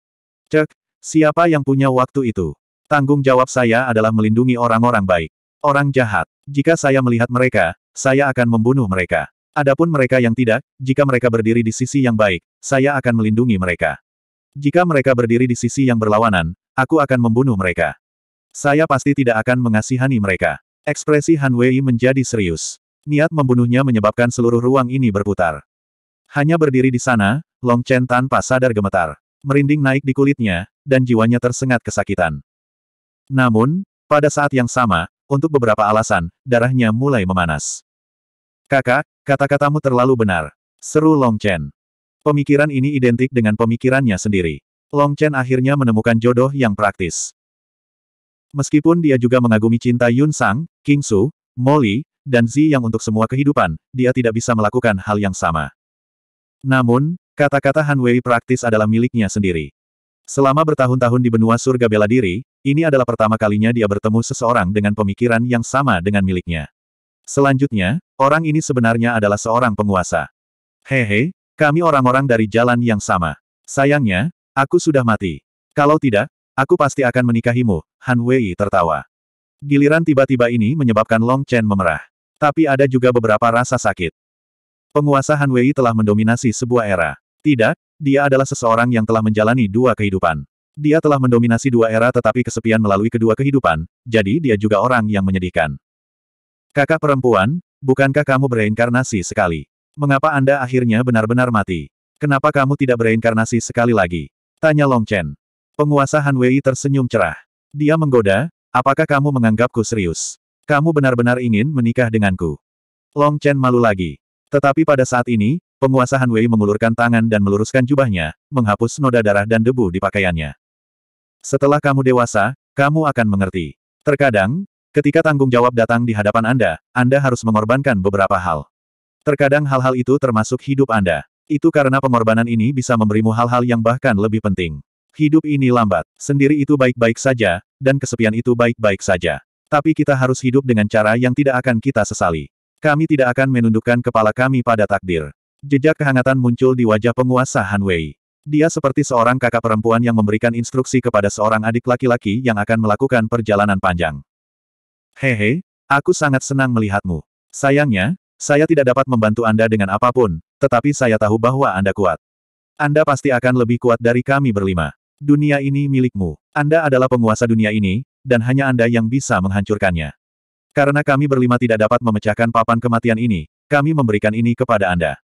Cek, siapa yang punya waktu itu? Tanggung jawab saya adalah melindungi orang-orang baik. Orang jahat. Jika saya melihat mereka, saya akan membunuh mereka. Adapun mereka yang tidak, jika mereka berdiri di sisi yang baik, saya akan melindungi mereka. Jika mereka berdiri di sisi yang berlawanan, aku akan membunuh mereka. Saya pasti tidak akan mengasihani mereka. Ekspresi Han Wei menjadi serius. Niat membunuhnya menyebabkan seluruh ruang ini berputar. Hanya berdiri di sana, Long Chen tanpa sadar gemetar. Merinding naik di kulitnya, dan jiwanya tersengat kesakitan. Namun, pada saat yang sama, untuk beberapa alasan, darahnya mulai memanas. Kakak, kata-katamu terlalu benar. Seru Long Chen. Pemikiran ini identik dengan pemikirannya sendiri. Long Chen akhirnya menemukan jodoh yang praktis. Meskipun dia juga mengagumi cinta Yun Sang, King Su, Molly, dan Zi yang untuk semua kehidupan, dia tidak bisa melakukan hal yang sama. Namun, kata-kata Han Wei praktis adalah miliknya sendiri. Selama bertahun-tahun di benua surga bela diri, ini adalah pertama kalinya dia bertemu seseorang dengan pemikiran yang sama dengan miliknya. Selanjutnya, orang ini sebenarnya adalah seorang penguasa. Hehe, kami orang-orang dari jalan yang sama. Sayangnya, aku sudah mati. Kalau tidak, Aku pasti akan menikahimu, Han Wei tertawa. Giliran tiba-tiba ini menyebabkan Long Chen memerah. Tapi ada juga beberapa rasa sakit. Penguasa Han Wei telah mendominasi sebuah era. Tidak, dia adalah seseorang yang telah menjalani dua kehidupan. Dia telah mendominasi dua era tetapi kesepian melalui kedua kehidupan, jadi dia juga orang yang menyedihkan. Kakak perempuan, bukankah kamu bereinkarnasi sekali? Mengapa Anda akhirnya benar-benar mati? Kenapa kamu tidak bereinkarnasi sekali lagi? Tanya Long Chen. Penguasa Han Wei tersenyum cerah. Dia menggoda, apakah kamu menganggapku serius? Kamu benar-benar ingin menikah denganku? Long Chen malu lagi. Tetapi pada saat ini, penguasa Han Wei mengulurkan tangan dan meluruskan jubahnya, menghapus noda darah dan debu di pakaiannya. Setelah kamu dewasa, kamu akan mengerti. Terkadang, ketika tanggung jawab datang di hadapan Anda, Anda harus mengorbankan beberapa hal. Terkadang hal-hal itu termasuk hidup Anda. Itu karena pengorbanan ini bisa memberimu hal-hal yang bahkan lebih penting. Hidup ini lambat, sendiri itu baik-baik saja, dan kesepian itu baik-baik saja. Tapi kita harus hidup dengan cara yang tidak akan kita sesali. Kami tidak akan menundukkan kepala kami pada takdir. Jejak kehangatan muncul di wajah penguasa Han Wei. Dia seperti seorang kakak perempuan yang memberikan instruksi kepada seorang adik laki-laki yang akan melakukan perjalanan panjang. Hehe, aku sangat senang melihatmu. Sayangnya, saya tidak dapat membantu Anda dengan apapun, tetapi saya tahu bahwa Anda kuat. Anda pasti akan lebih kuat dari kami berlima dunia ini milikmu. Anda adalah penguasa dunia ini, dan hanya Anda yang bisa menghancurkannya. Karena kami berlima tidak dapat memecahkan papan kematian ini, kami memberikan ini kepada Anda.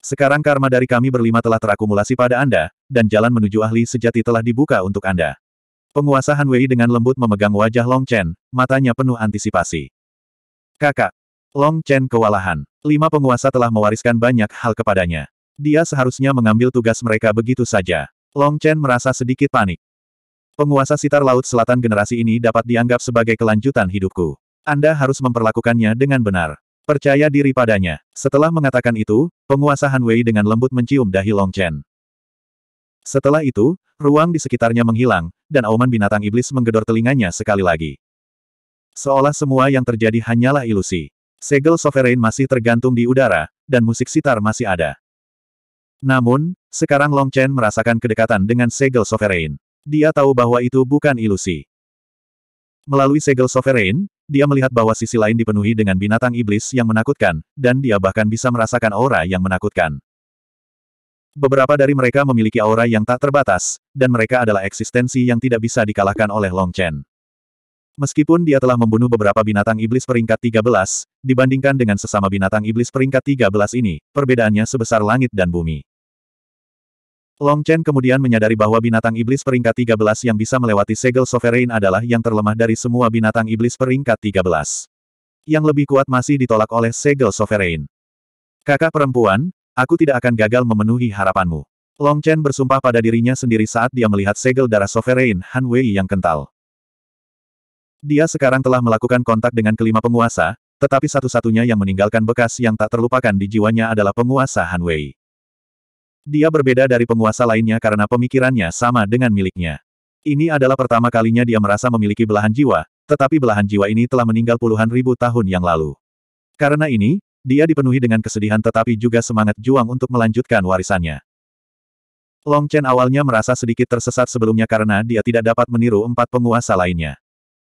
Sekarang karma dari kami berlima telah terakumulasi pada Anda, dan jalan menuju ahli sejati telah dibuka untuk Anda. Penguasa Han Wei dengan lembut memegang wajah Long Chen, matanya penuh antisipasi. Kakak, Long Chen kewalahan. Lima penguasa telah mewariskan banyak hal kepadanya. Dia seharusnya mengambil tugas mereka begitu saja. Long Chen merasa sedikit panik. Penguasa sitar laut selatan generasi ini dapat dianggap sebagai kelanjutan hidupku. Anda harus memperlakukannya dengan benar. Percaya diri padanya. Setelah mengatakan itu, penguasa Han Wei dengan lembut mencium dahi Long Chen. Setelah itu, ruang di sekitarnya menghilang, dan auman binatang iblis menggedor telinganya sekali lagi. Seolah semua yang terjadi hanyalah ilusi. Segel Sovereign masih tergantung di udara, dan musik sitar masih ada. Namun, sekarang Long Chen merasakan kedekatan dengan Segel Sovereign. Dia tahu bahwa itu bukan ilusi. Melalui Segel Sovereign, dia melihat bahwa sisi lain dipenuhi dengan binatang iblis yang menakutkan, dan dia bahkan bisa merasakan aura yang menakutkan. Beberapa dari mereka memiliki aura yang tak terbatas, dan mereka adalah eksistensi yang tidak bisa dikalahkan oleh Long Chen. Meskipun dia telah membunuh beberapa binatang iblis peringkat 13, dibandingkan dengan sesama binatang iblis peringkat 13 ini, perbedaannya sebesar langit dan bumi. Long Chen kemudian menyadari bahwa binatang iblis peringkat 13 yang bisa melewati segel sovereign adalah yang terlemah dari semua binatang iblis peringkat 13. Yang lebih kuat masih ditolak oleh segel sovereign. Kakak perempuan, aku tidak akan gagal memenuhi harapanmu. Long Chen bersumpah pada dirinya sendiri saat dia melihat segel darah sovereign Han Wei yang kental. Dia sekarang telah melakukan kontak dengan kelima penguasa, tetapi satu-satunya yang meninggalkan bekas yang tak terlupakan di jiwanya adalah penguasa Han Wei. Dia berbeda dari penguasa lainnya karena pemikirannya sama dengan miliknya. Ini adalah pertama kalinya dia merasa memiliki belahan jiwa, tetapi belahan jiwa ini telah meninggal puluhan ribu tahun yang lalu. Karena ini, dia dipenuhi dengan kesedihan tetapi juga semangat juang untuk melanjutkan warisannya. Long Chen awalnya merasa sedikit tersesat sebelumnya karena dia tidak dapat meniru empat penguasa lainnya.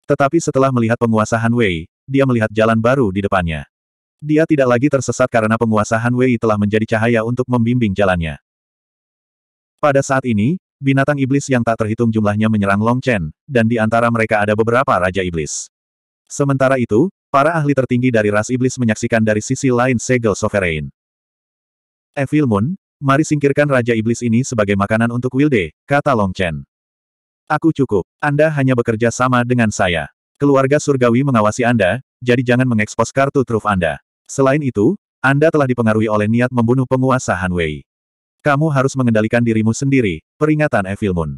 Tetapi setelah melihat penguasa Han Wei, dia melihat jalan baru di depannya. Dia tidak lagi tersesat karena penguasa Han Wei telah menjadi cahaya untuk membimbing jalannya. Pada saat ini, binatang iblis yang tak terhitung jumlahnya menyerang Long Chen, dan di antara mereka ada beberapa Raja Iblis. Sementara itu, para ahli tertinggi dari ras iblis menyaksikan dari sisi lain segel sovereign. Evil Moon, mari singkirkan Raja Iblis ini sebagai makanan untuk Wilde, kata Long Chen. Aku cukup, Anda hanya bekerja sama dengan saya. Keluarga surgawi mengawasi Anda, jadi jangan mengekspos kartu truf Anda. Selain itu, Anda telah dipengaruhi oleh niat membunuh penguasa Han Wei. Kamu harus mengendalikan dirimu sendiri, peringatan Evil Moon.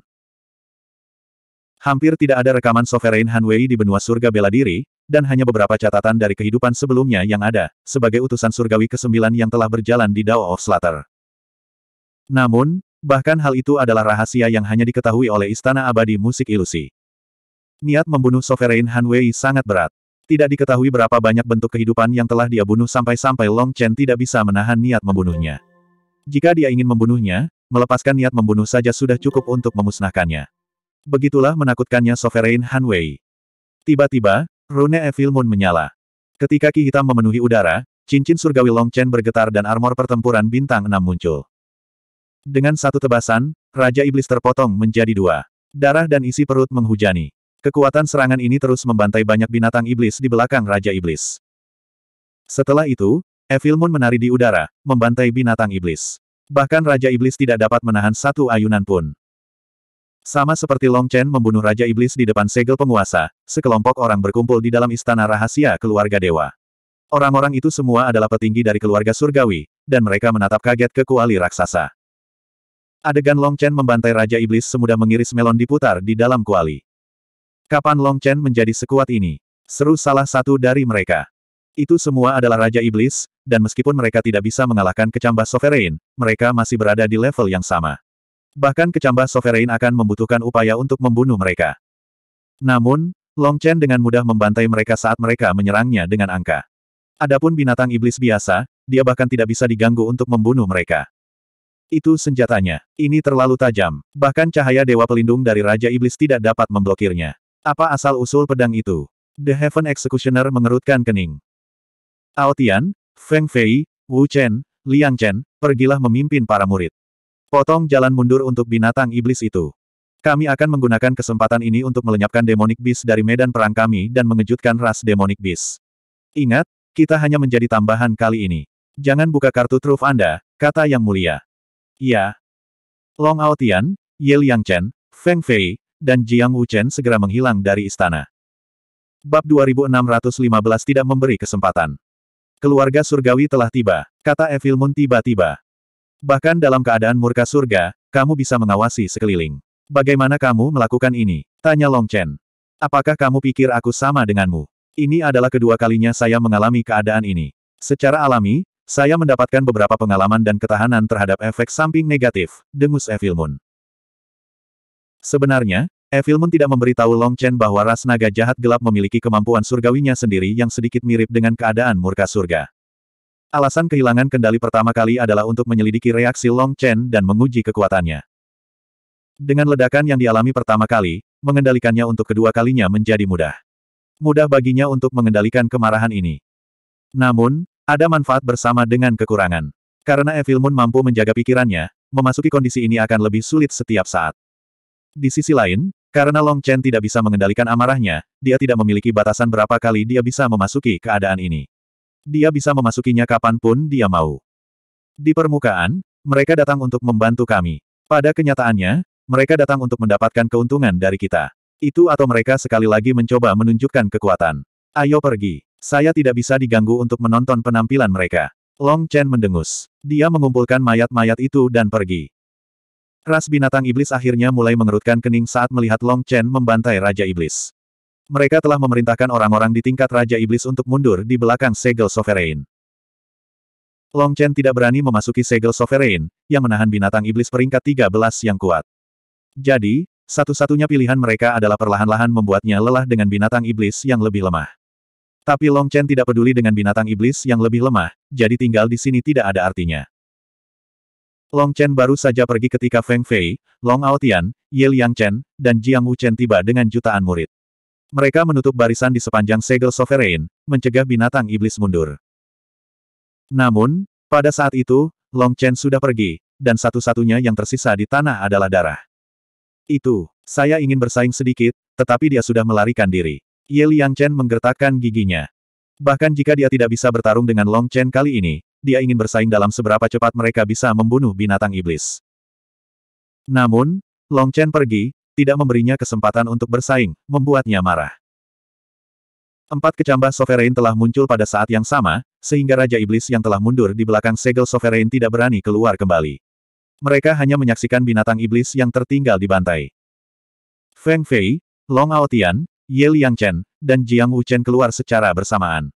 Hampir tidak ada rekaman Sovereign Han Wei di benua surga bela diri, dan hanya beberapa catatan dari kehidupan sebelumnya yang ada, sebagai utusan surgawi ke-9 yang telah berjalan di Dao of Slater. Namun, bahkan hal itu adalah rahasia yang hanya diketahui oleh Istana Abadi Musik Ilusi. Niat membunuh Sovereign Han Wei sangat berat, tidak diketahui berapa banyak bentuk kehidupan yang telah dia bunuh sampai-sampai Long Chen tidak bisa menahan niat membunuhnya. Jika dia ingin membunuhnya, melepaskan niat membunuh saja sudah cukup untuk memusnahkannya. Begitulah menakutkannya Sovereign Han Wei. Tiba-tiba, rune Evil Moon menyala. Ketika ki hitam memenuhi udara, cincin surgawi Long Chen bergetar dan armor pertempuran bintang Enam muncul. Dengan satu tebasan, Raja Iblis terpotong menjadi dua. Darah dan isi perut menghujani. Kekuatan serangan ini terus membantai banyak binatang iblis di belakang Raja Iblis. Setelah itu, Evil Moon menari di udara, membantai binatang iblis. Bahkan Raja Iblis tidak dapat menahan satu ayunan pun. Sama seperti Long Chen membunuh Raja Iblis di depan segel penguasa, sekelompok orang berkumpul di dalam istana rahasia keluarga dewa. Orang-orang itu semua adalah petinggi dari keluarga surgawi, dan mereka menatap kaget ke kuali raksasa. Adegan Long Chen membantai Raja Iblis semudah mengiris melon diputar di dalam kuali. Kapan Long Chen menjadi sekuat ini? Seru salah satu dari mereka. Itu semua adalah Raja Iblis, dan meskipun mereka tidak bisa mengalahkan kecambah Sovereign, mereka masih berada di level yang sama. Bahkan kecambah Sovereign akan membutuhkan upaya untuk membunuh mereka. Namun, Long Chen dengan mudah membantai mereka saat mereka menyerangnya dengan angka. Adapun binatang iblis biasa, dia bahkan tidak bisa diganggu untuk membunuh mereka. Itu senjatanya. Ini terlalu tajam. Bahkan cahaya Dewa Pelindung dari Raja Iblis tidak dapat memblokirnya. Apa asal-usul pedang itu? The Heaven Executioner mengerutkan kening. Aotian, Feng Fei, Wu Chen, Liang Chen, pergilah memimpin para murid. Potong jalan mundur untuk binatang iblis itu. Kami akan menggunakan kesempatan ini untuk melenyapkan demonic beast dari medan perang kami dan mengejutkan ras demonic beast. Ingat, kita hanya menjadi tambahan kali ini. Jangan buka kartu truf Anda, kata Yang Mulia. Ya. Long Aotian, Ye Liang Chen, Feng Fei, dan Jiang Wuchen segera menghilang dari istana. Bab 2615 tidak memberi kesempatan. Keluarga surgawi telah tiba, kata Evil Moon tiba-tiba. Bahkan dalam keadaan murka surga, kamu bisa mengawasi sekeliling. Bagaimana kamu melakukan ini? Tanya Long Chen. Apakah kamu pikir aku sama denganmu? Ini adalah kedua kalinya saya mengalami keadaan ini. Secara alami, saya mendapatkan beberapa pengalaman dan ketahanan terhadap efek samping negatif, dengus Evil Moon. Sebenarnya, Moon tidak memberitahu Long Chen bahwa ras naga jahat gelap memiliki kemampuan surgawinya sendiri yang sedikit mirip dengan keadaan murka surga. Alasan kehilangan kendali pertama kali adalah untuk menyelidiki reaksi Long Chen dan menguji kekuatannya. Dengan ledakan yang dialami pertama kali, mengendalikannya untuk kedua kalinya menjadi mudah. Mudah baginya untuk mengendalikan kemarahan ini. Namun, ada manfaat bersama dengan kekurangan. Karena Moon mampu menjaga pikirannya, memasuki kondisi ini akan lebih sulit setiap saat. Di sisi lain, karena Long Chen tidak bisa mengendalikan amarahnya, dia tidak memiliki batasan berapa kali dia bisa memasuki keadaan ini. Dia bisa memasukinya kapanpun dia mau. Di permukaan, mereka datang untuk membantu kami. Pada kenyataannya, mereka datang untuk mendapatkan keuntungan dari kita. Itu atau mereka sekali lagi mencoba menunjukkan kekuatan. Ayo pergi. Saya tidak bisa diganggu untuk menonton penampilan mereka. Long Chen mendengus. Dia mengumpulkan mayat-mayat itu dan pergi. Ras binatang iblis akhirnya mulai mengerutkan kening saat melihat Long Chen membantai Raja Iblis. Mereka telah memerintahkan orang-orang di tingkat Raja Iblis untuk mundur di belakang segel sovereign. Long Chen tidak berani memasuki segel sovereign, yang menahan binatang iblis peringkat 13 yang kuat. Jadi, satu-satunya pilihan mereka adalah perlahan-lahan membuatnya lelah dengan binatang iblis yang lebih lemah. Tapi Long Chen tidak peduli dengan binatang iblis yang lebih lemah, jadi tinggal di sini tidak ada artinya. Long Chen baru saja pergi ketika Feng Fei, Long Aotian, Ye Liang Chen, dan Jiang Wu Chen tiba dengan jutaan murid. Mereka menutup barisan di sepanjang segel sovereign, mencegah binatang iblis mundur. Namun, pada saat itu, Long Chen sudah pergi, dan satu-satunya yang tersisa di tanah adalah darah. Itu, saya ingin bersaing sedikit, tetapi dia sudah melarikan diri. Ye Liang Chen menggertakkan giginya. Bahkan jika dia tidak bisa bertarung dengan Long Chen kali ini, dia ingin bersaing dalam seberapa cepat mereka bisa membunuh binatang iblis. Namun, Long Chen pergi, tidak memberinya kesempatan untuk bersaing, membuatnya marah. Empat kecambah sovereign telah muncul pada saat yang sama, sehingga Raja Iblis yang telah mundur di belakang segel sovereign tidak berani keluar kembali. Mereka hanya menyaksikan binatang iblis yang tertinggal di bantai. Feng Fei, Long Aotian, Ye Liang Chen, dan Jiang Wu Chen keluar secara bersamaan.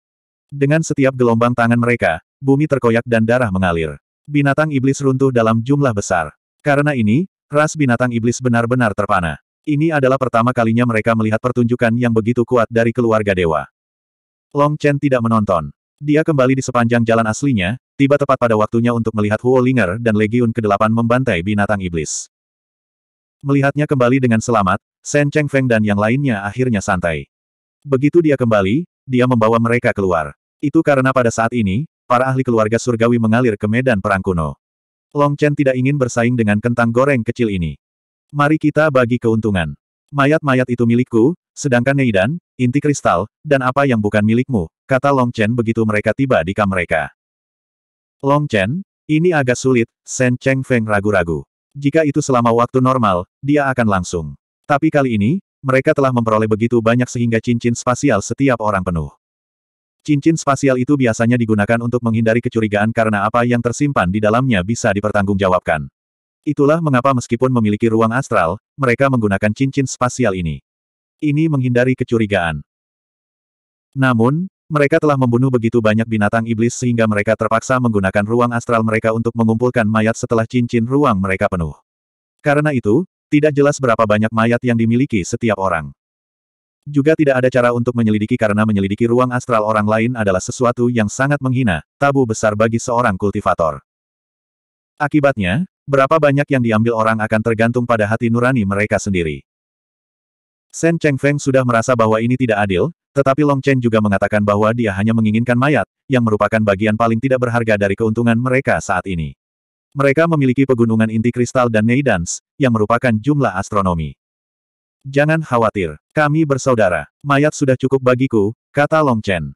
Dengan setiap gelombang tangan mereka, Bumi terkoyak dan darah mengalir. Binatang iblis runtuh dalam jumlah besar. Karena ini, ras binatang iblis benar-benar terpana. Ini adalah pertama kalinya mereka melihat pertunjukan yang begitu kuat dari keluarga dewa. Long Chen tidak menonton. Dia kembali di sepanjang jalan aslinya, tiba tepat pada waktunya untuk melihat Huo Linger dan Legiun ke-8 membantai binatang iblis. Melihatnya kembali dengan selamat, Shen Cheng Feng dan yang lainnya akhirnya santai. Begitu dia kembali, dia membawa mereka keluar. Itu karena pada saat ini, para ahli keluarga surgawi mengalir ke medan perang kuno. Long Chen tidak ingin bersaing dengan kentang goreng kecil ini. Mari kita bagi keuntungan. Mayat-mayat itu milikku, sedangkan Neidan, inti kristal, dan apa yang bukan milikmu, kata Long Chen begitu mereka tiba di kam mereka. Long Chen, ini agak sulit, Shen Cheng Feng ragu-ragu. Jika itu selama waktu normal, dia akan langsung. Tapi kali ini, mereka telah memperoleh begitu banyak sehingga cincin spasial setiap orang penuh. Cincin spasial itu biasanya digunakan untuk menghindari kecurigaan karena apa yang tersimpan di dalamnya bisa dipertanggungjawabkan. Itulah mengapa meskipun memiliki ruang astral, mereka menggunakan cincin spasial ini. Ini menghindari kecurigaan. Namun, mereka telah membunuh begitu banyak binatang iblis sehingga mereka terpaksa menggunakan ruang astral mereka untuk mengumpulkan mayat setelah cincin ruang mereka penuh. Karena itu, tidak jelas berapa banyak mayat yang dimiliki setiap orang. Juga tidak ada cara untuk menyelidiki karena menyelidiki ruang astral orang lain adalah sesuatu yang sangat menghina, tabu besar bagi seorang kultivator. Akibatnya, berapa banyak yang diambil orang akan tergantung pada hati nurani mereka sendiri. Shen Cheng Feng sudah merasa bahwa ini tidak adil, tetapi Long Chen juga mengatakan bahwa dia hanya menginginkan mayat, yang merupakan bagian paling tidak berharga dari keuntungan mereka saat ini. Mereka memiliki pegunungan inti kristal dan Neidans, yang merupakan jumlah astronomi. Jangan khawatir, kami bersaudara. Mayat sudah cukup bagiku, kata Long Chen.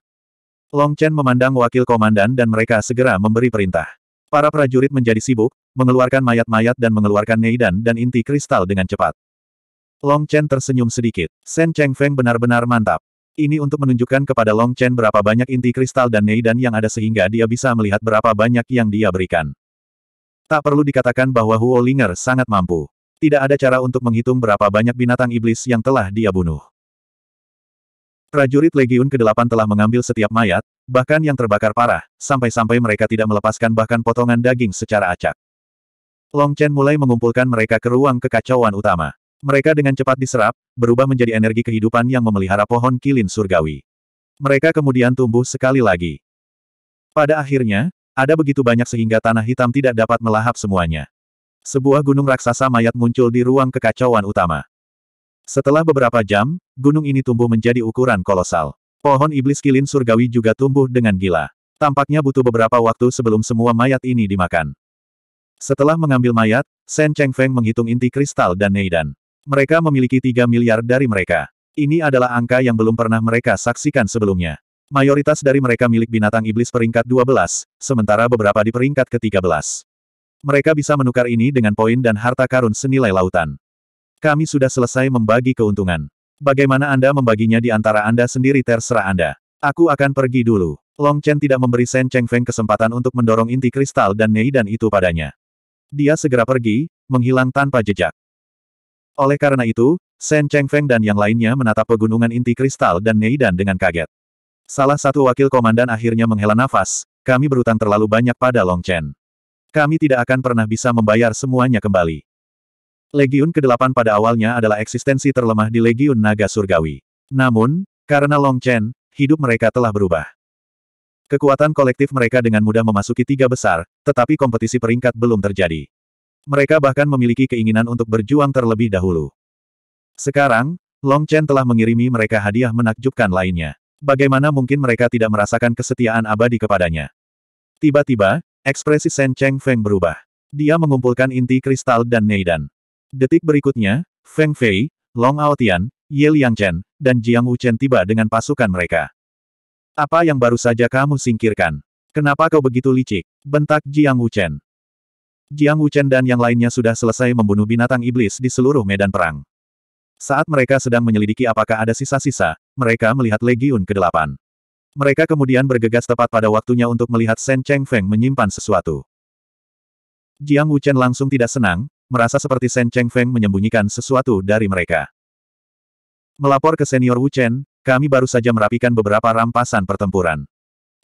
Long Chen memandang wakil komandan dan mereka segera memberi perintah. Para prajurit menjadi sibuk, mengeluarkan mayat-mayat dan mengeluarkan Neidan dan inti kristal dengan cepat. Long Chen tersenyum sedikit. Shen Cheng Feng benar-benar mantap. Ini untuk menunjukkan kepada Long Chen berapa banyak inti kristal dan neidan yang ada sehingga dia bisa melihat berapa banyak yang dia berikan. Tak perlu dikatakan bahwa Huo Linger sangat mampu. Tidak ada cara untuk menghitung berapa banyak binatang iblis yang telah dia bunuh. Prajurit Legiun ke-8 telah mengambil setiap mayat, bahkan yang terbakar parah, sampai-sampai mereka tidak melepaskan bahkan potongan daging secara acak. Long Chen mulai mengumpulkan mereka ke ruang kekacauan utama. Mereka dengan cepat diserap, berubah menjadi energi kehidupan yang memelihara pohon kilin surgawi. Mereka kemudian tumbuh sekali lagi. Pada akhirnya, ada begitu banyak sehingga tanah hitam tidak dapat melahap semuanya. Sebuah gunung raksasa mayat muncul di ruang kekacauan utama. Setelah beberapa jam, gunung ini tumbuh menjadi ukuran kolosal. Pohon iblis kilin surgawi juga tumbuh dengan gila. Tampaknya butuh beberapa waktu sebelum semua mayat ini dimakan. Setelah mengambil mayat, Shen Feng menghitung inti kristal dan Neidan. Mereka memiliki 3 miliar dari mereka. Ini adalah angka yang belum pernah mereka saksikan sebelumnya. Mayoritas dari mereka milik binatang iblis peringkat 12, sementara beberapa di peringkat ke-13. Mereka bisa menukar ini dengan poin dan harta karun senilai lautan. Kami sudah selesai membagi keuntungan. Bagaimana Anda membaginya di antara Anda sendiri terserah Anda. Aku akan pergi dulu. Long Chen tidak memberi Shen Cheng Feng kesempatan untuk mendorong inti kristal dan Nei dan itu padanya. Dia segera pergi, menghilang tanpa jejak. Oleh karena itu, Shen Cheng Feng dan yang lainnya menatap pegunungan inti kristal dan Nei dan dengan kaget. Salah satu wakil komandan akhirnya menghela nafas, kami berutang terlalu banyak pada Long Chen. Kami tidak akan pernah bisa membayar semuanya kembali. Legiun ke-8 pada awalnya adalah eksistensi terlemah di Legiun Naga Surgawi. Namun, karena Long Chen, hidup mereka telah berubah. Kekuatan kolektif mereka dengan mudah memasuki tiga besar, tetapi kompetisi peringkat belum terjadi. Mereka bahkan memiliki keinginan untuk berjuang terlebih dahulu. Sekarang, Long Chen telah mengirimi mereka hadiah menakjubkan lainnya. Bagaimana mungkin mereka tidak merasakan kesetiaan abadi kepadanya? Tiba-tiba, Ekspresi Shen Cheng Feng berubah. Dia mengumpulkan inti kristal dan Neidan. Detik berikutnya, Feng Fei, Long Ao Aotian, Ye Liang Chen, dan Jiang Wu Chen tiba dengan pasukan mereka. Apa yang baru saja kamu singkirkan? Kenapa kau begitu licik? Bentak Jiang Wu Chen. Jiang Wu Chen dan yang lainnya sudah selesai membunuh binatang iblis di seluruh medan perang. Saat mereka sedang menyelidiki apakah ada sisa-sisa, mereka melihat Legiun ke-8. Mereka kemudian bergegas tepat pada waktunya untuk melihat Shen Cheng Feng menyimpan sesuatu. Jiang Wuchen langsung tidak senang, merasa seperti Shen Cheng Feng menyembunyikan sesuatu dari mereka. Melapor ke senior Wuchen, kami baru saja merapikan beberapa rampasan pertempuran.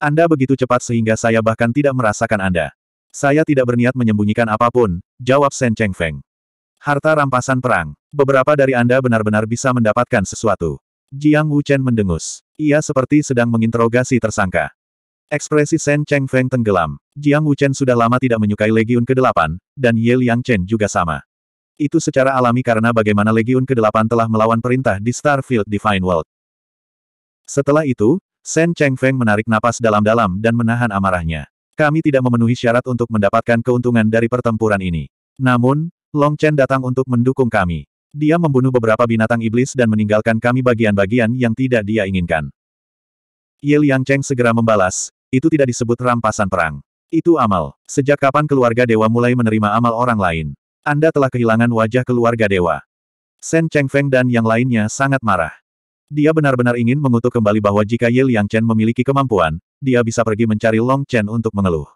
Anda begitu cepat sehingga saya bahkan tidak merasakan Anda. Saya tidak berniat menyembunyikan apapun, jawab Shen Cheng Feng. Harta rampasan perang. Beberapa dari Anda benar-benar bisa mendapatkan sesuatu. Jiang Wuchen mendengus. Ia seperti sedang menginterogasi tersangka. Ekspresi Shen Cheng Feng tenggelam. Jiang Wuchen sudah lama tidak menyukai Legiun ke-8, dan Ye Liang Chen juga sama. Itu secara alami karena bagaimana Legiun ke-8 telah melawan perintah di Starfield Divine World. Setelah itu, Shen Cheng Feng menarik napas dalam-dalam dan menahan amarahnya. Kami tidak memenuhi syarat untuk mendapatkan keuntungan dari pertempuran ini. Namun, Long Chen datang untuk mendukung kami. Dia membunuh beberapa binatang iblis dan meninggalkan kami bagian-bagian yang tidak dia inginkan. Ye Liang Cheng segera membalas, itu tidak disebut rampasan perang. Itu amal. Sejak kapan keluarga dewa mulai menerima amal orang lain? Anda telah kehilangan wajah keluarga dewa. Shen Cheng Feng dan yang lainnya sangat marah. Dia benar-benar ingin mengutuk kembali bahwa jika Ye Liang Chen memiliki kemampuan, dia bisa pergi mencari Long Chen untuk mengeluh.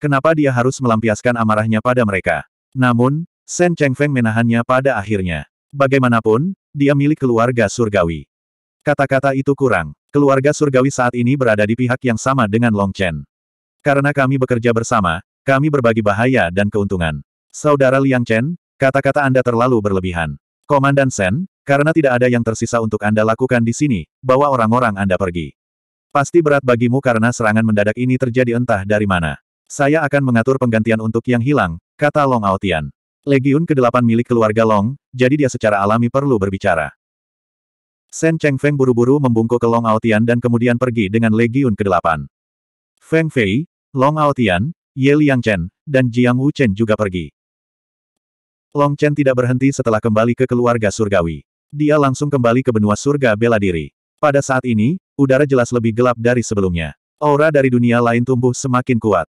Kenapa dia harus melampiaskan amarahnya pada mereka? Namun, Shen Feng menahannya pada akhirnya. Bagaimanapun, dia milik keluarga surgawi. Kata-kata itu kurang. Keluarga surgawi saat ini berada di pihak yang sama dengan Long Chen. Karena kami bekerja bersama, kami berbagi bahaya dan keuntungan. Saudara Liang Chen, kata-kata Anda terlalu berlebihan. Komandan Sen, karena tidak ada yang tersisa untuk Anda lakukan di sini, bawa orang-orang Anda pergi. Pasti berat bagimu karena serangan mendadak ini terjadi entah dari mana. Saya akan mengatur penggantian untuk yang hilang, kata Long Aotian. Legiun ke-8 milik keluarga Long, jadi dia secara alami perlu berbicara. Shen Feng buru-buru membungkuk ke Long Aotian dan kemudian pergi dengan Legiun ke-8. Feng Fei, Long Aotian, Ye Liang Chen, dan Jiang Wu Chen juga pergi. Long Chen tidak berhenti setelah kembali ke keluarga surgawi. Dia langsung kembali ke benua surga bela diri. Pada saat ini, udara jelas lebih gelap dari sebelumnya. Aura dari dunia lain tumbuh semakin kuat.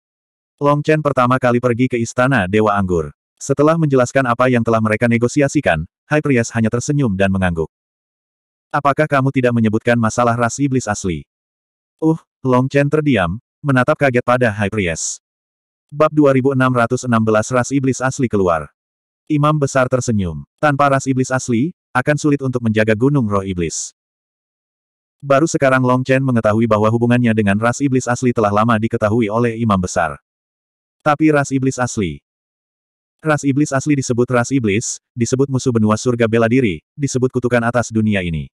Long Chen pertama kali pergi ke istana Dewa Anggur. Setelah menjelaskan apa yang telah mereka negosiasikan, Priest hanya tersenyum dan mengangguk. Apakah kamu tidak menyebutkan masalah ras iblis asli? Uh, Long Chen terdiam, menatap kaget pada Priest. Bab 2616 Ras Iblis Asli keluar. Imam Besar tersenyum. Tanpa ras iblis asli, akan sulit untuk menjaga gunung roh iblis. Baru sekarang Long Chen mengetahui bahwa hubungannya dengan ras iblis asli telah lama diketahui oleh Imam Besar. Tapi ras iblis asli, Ras iblis asli disebut ras iblis, disebut musuh benua surga bela diri, disebut kutukan atas dunia ini.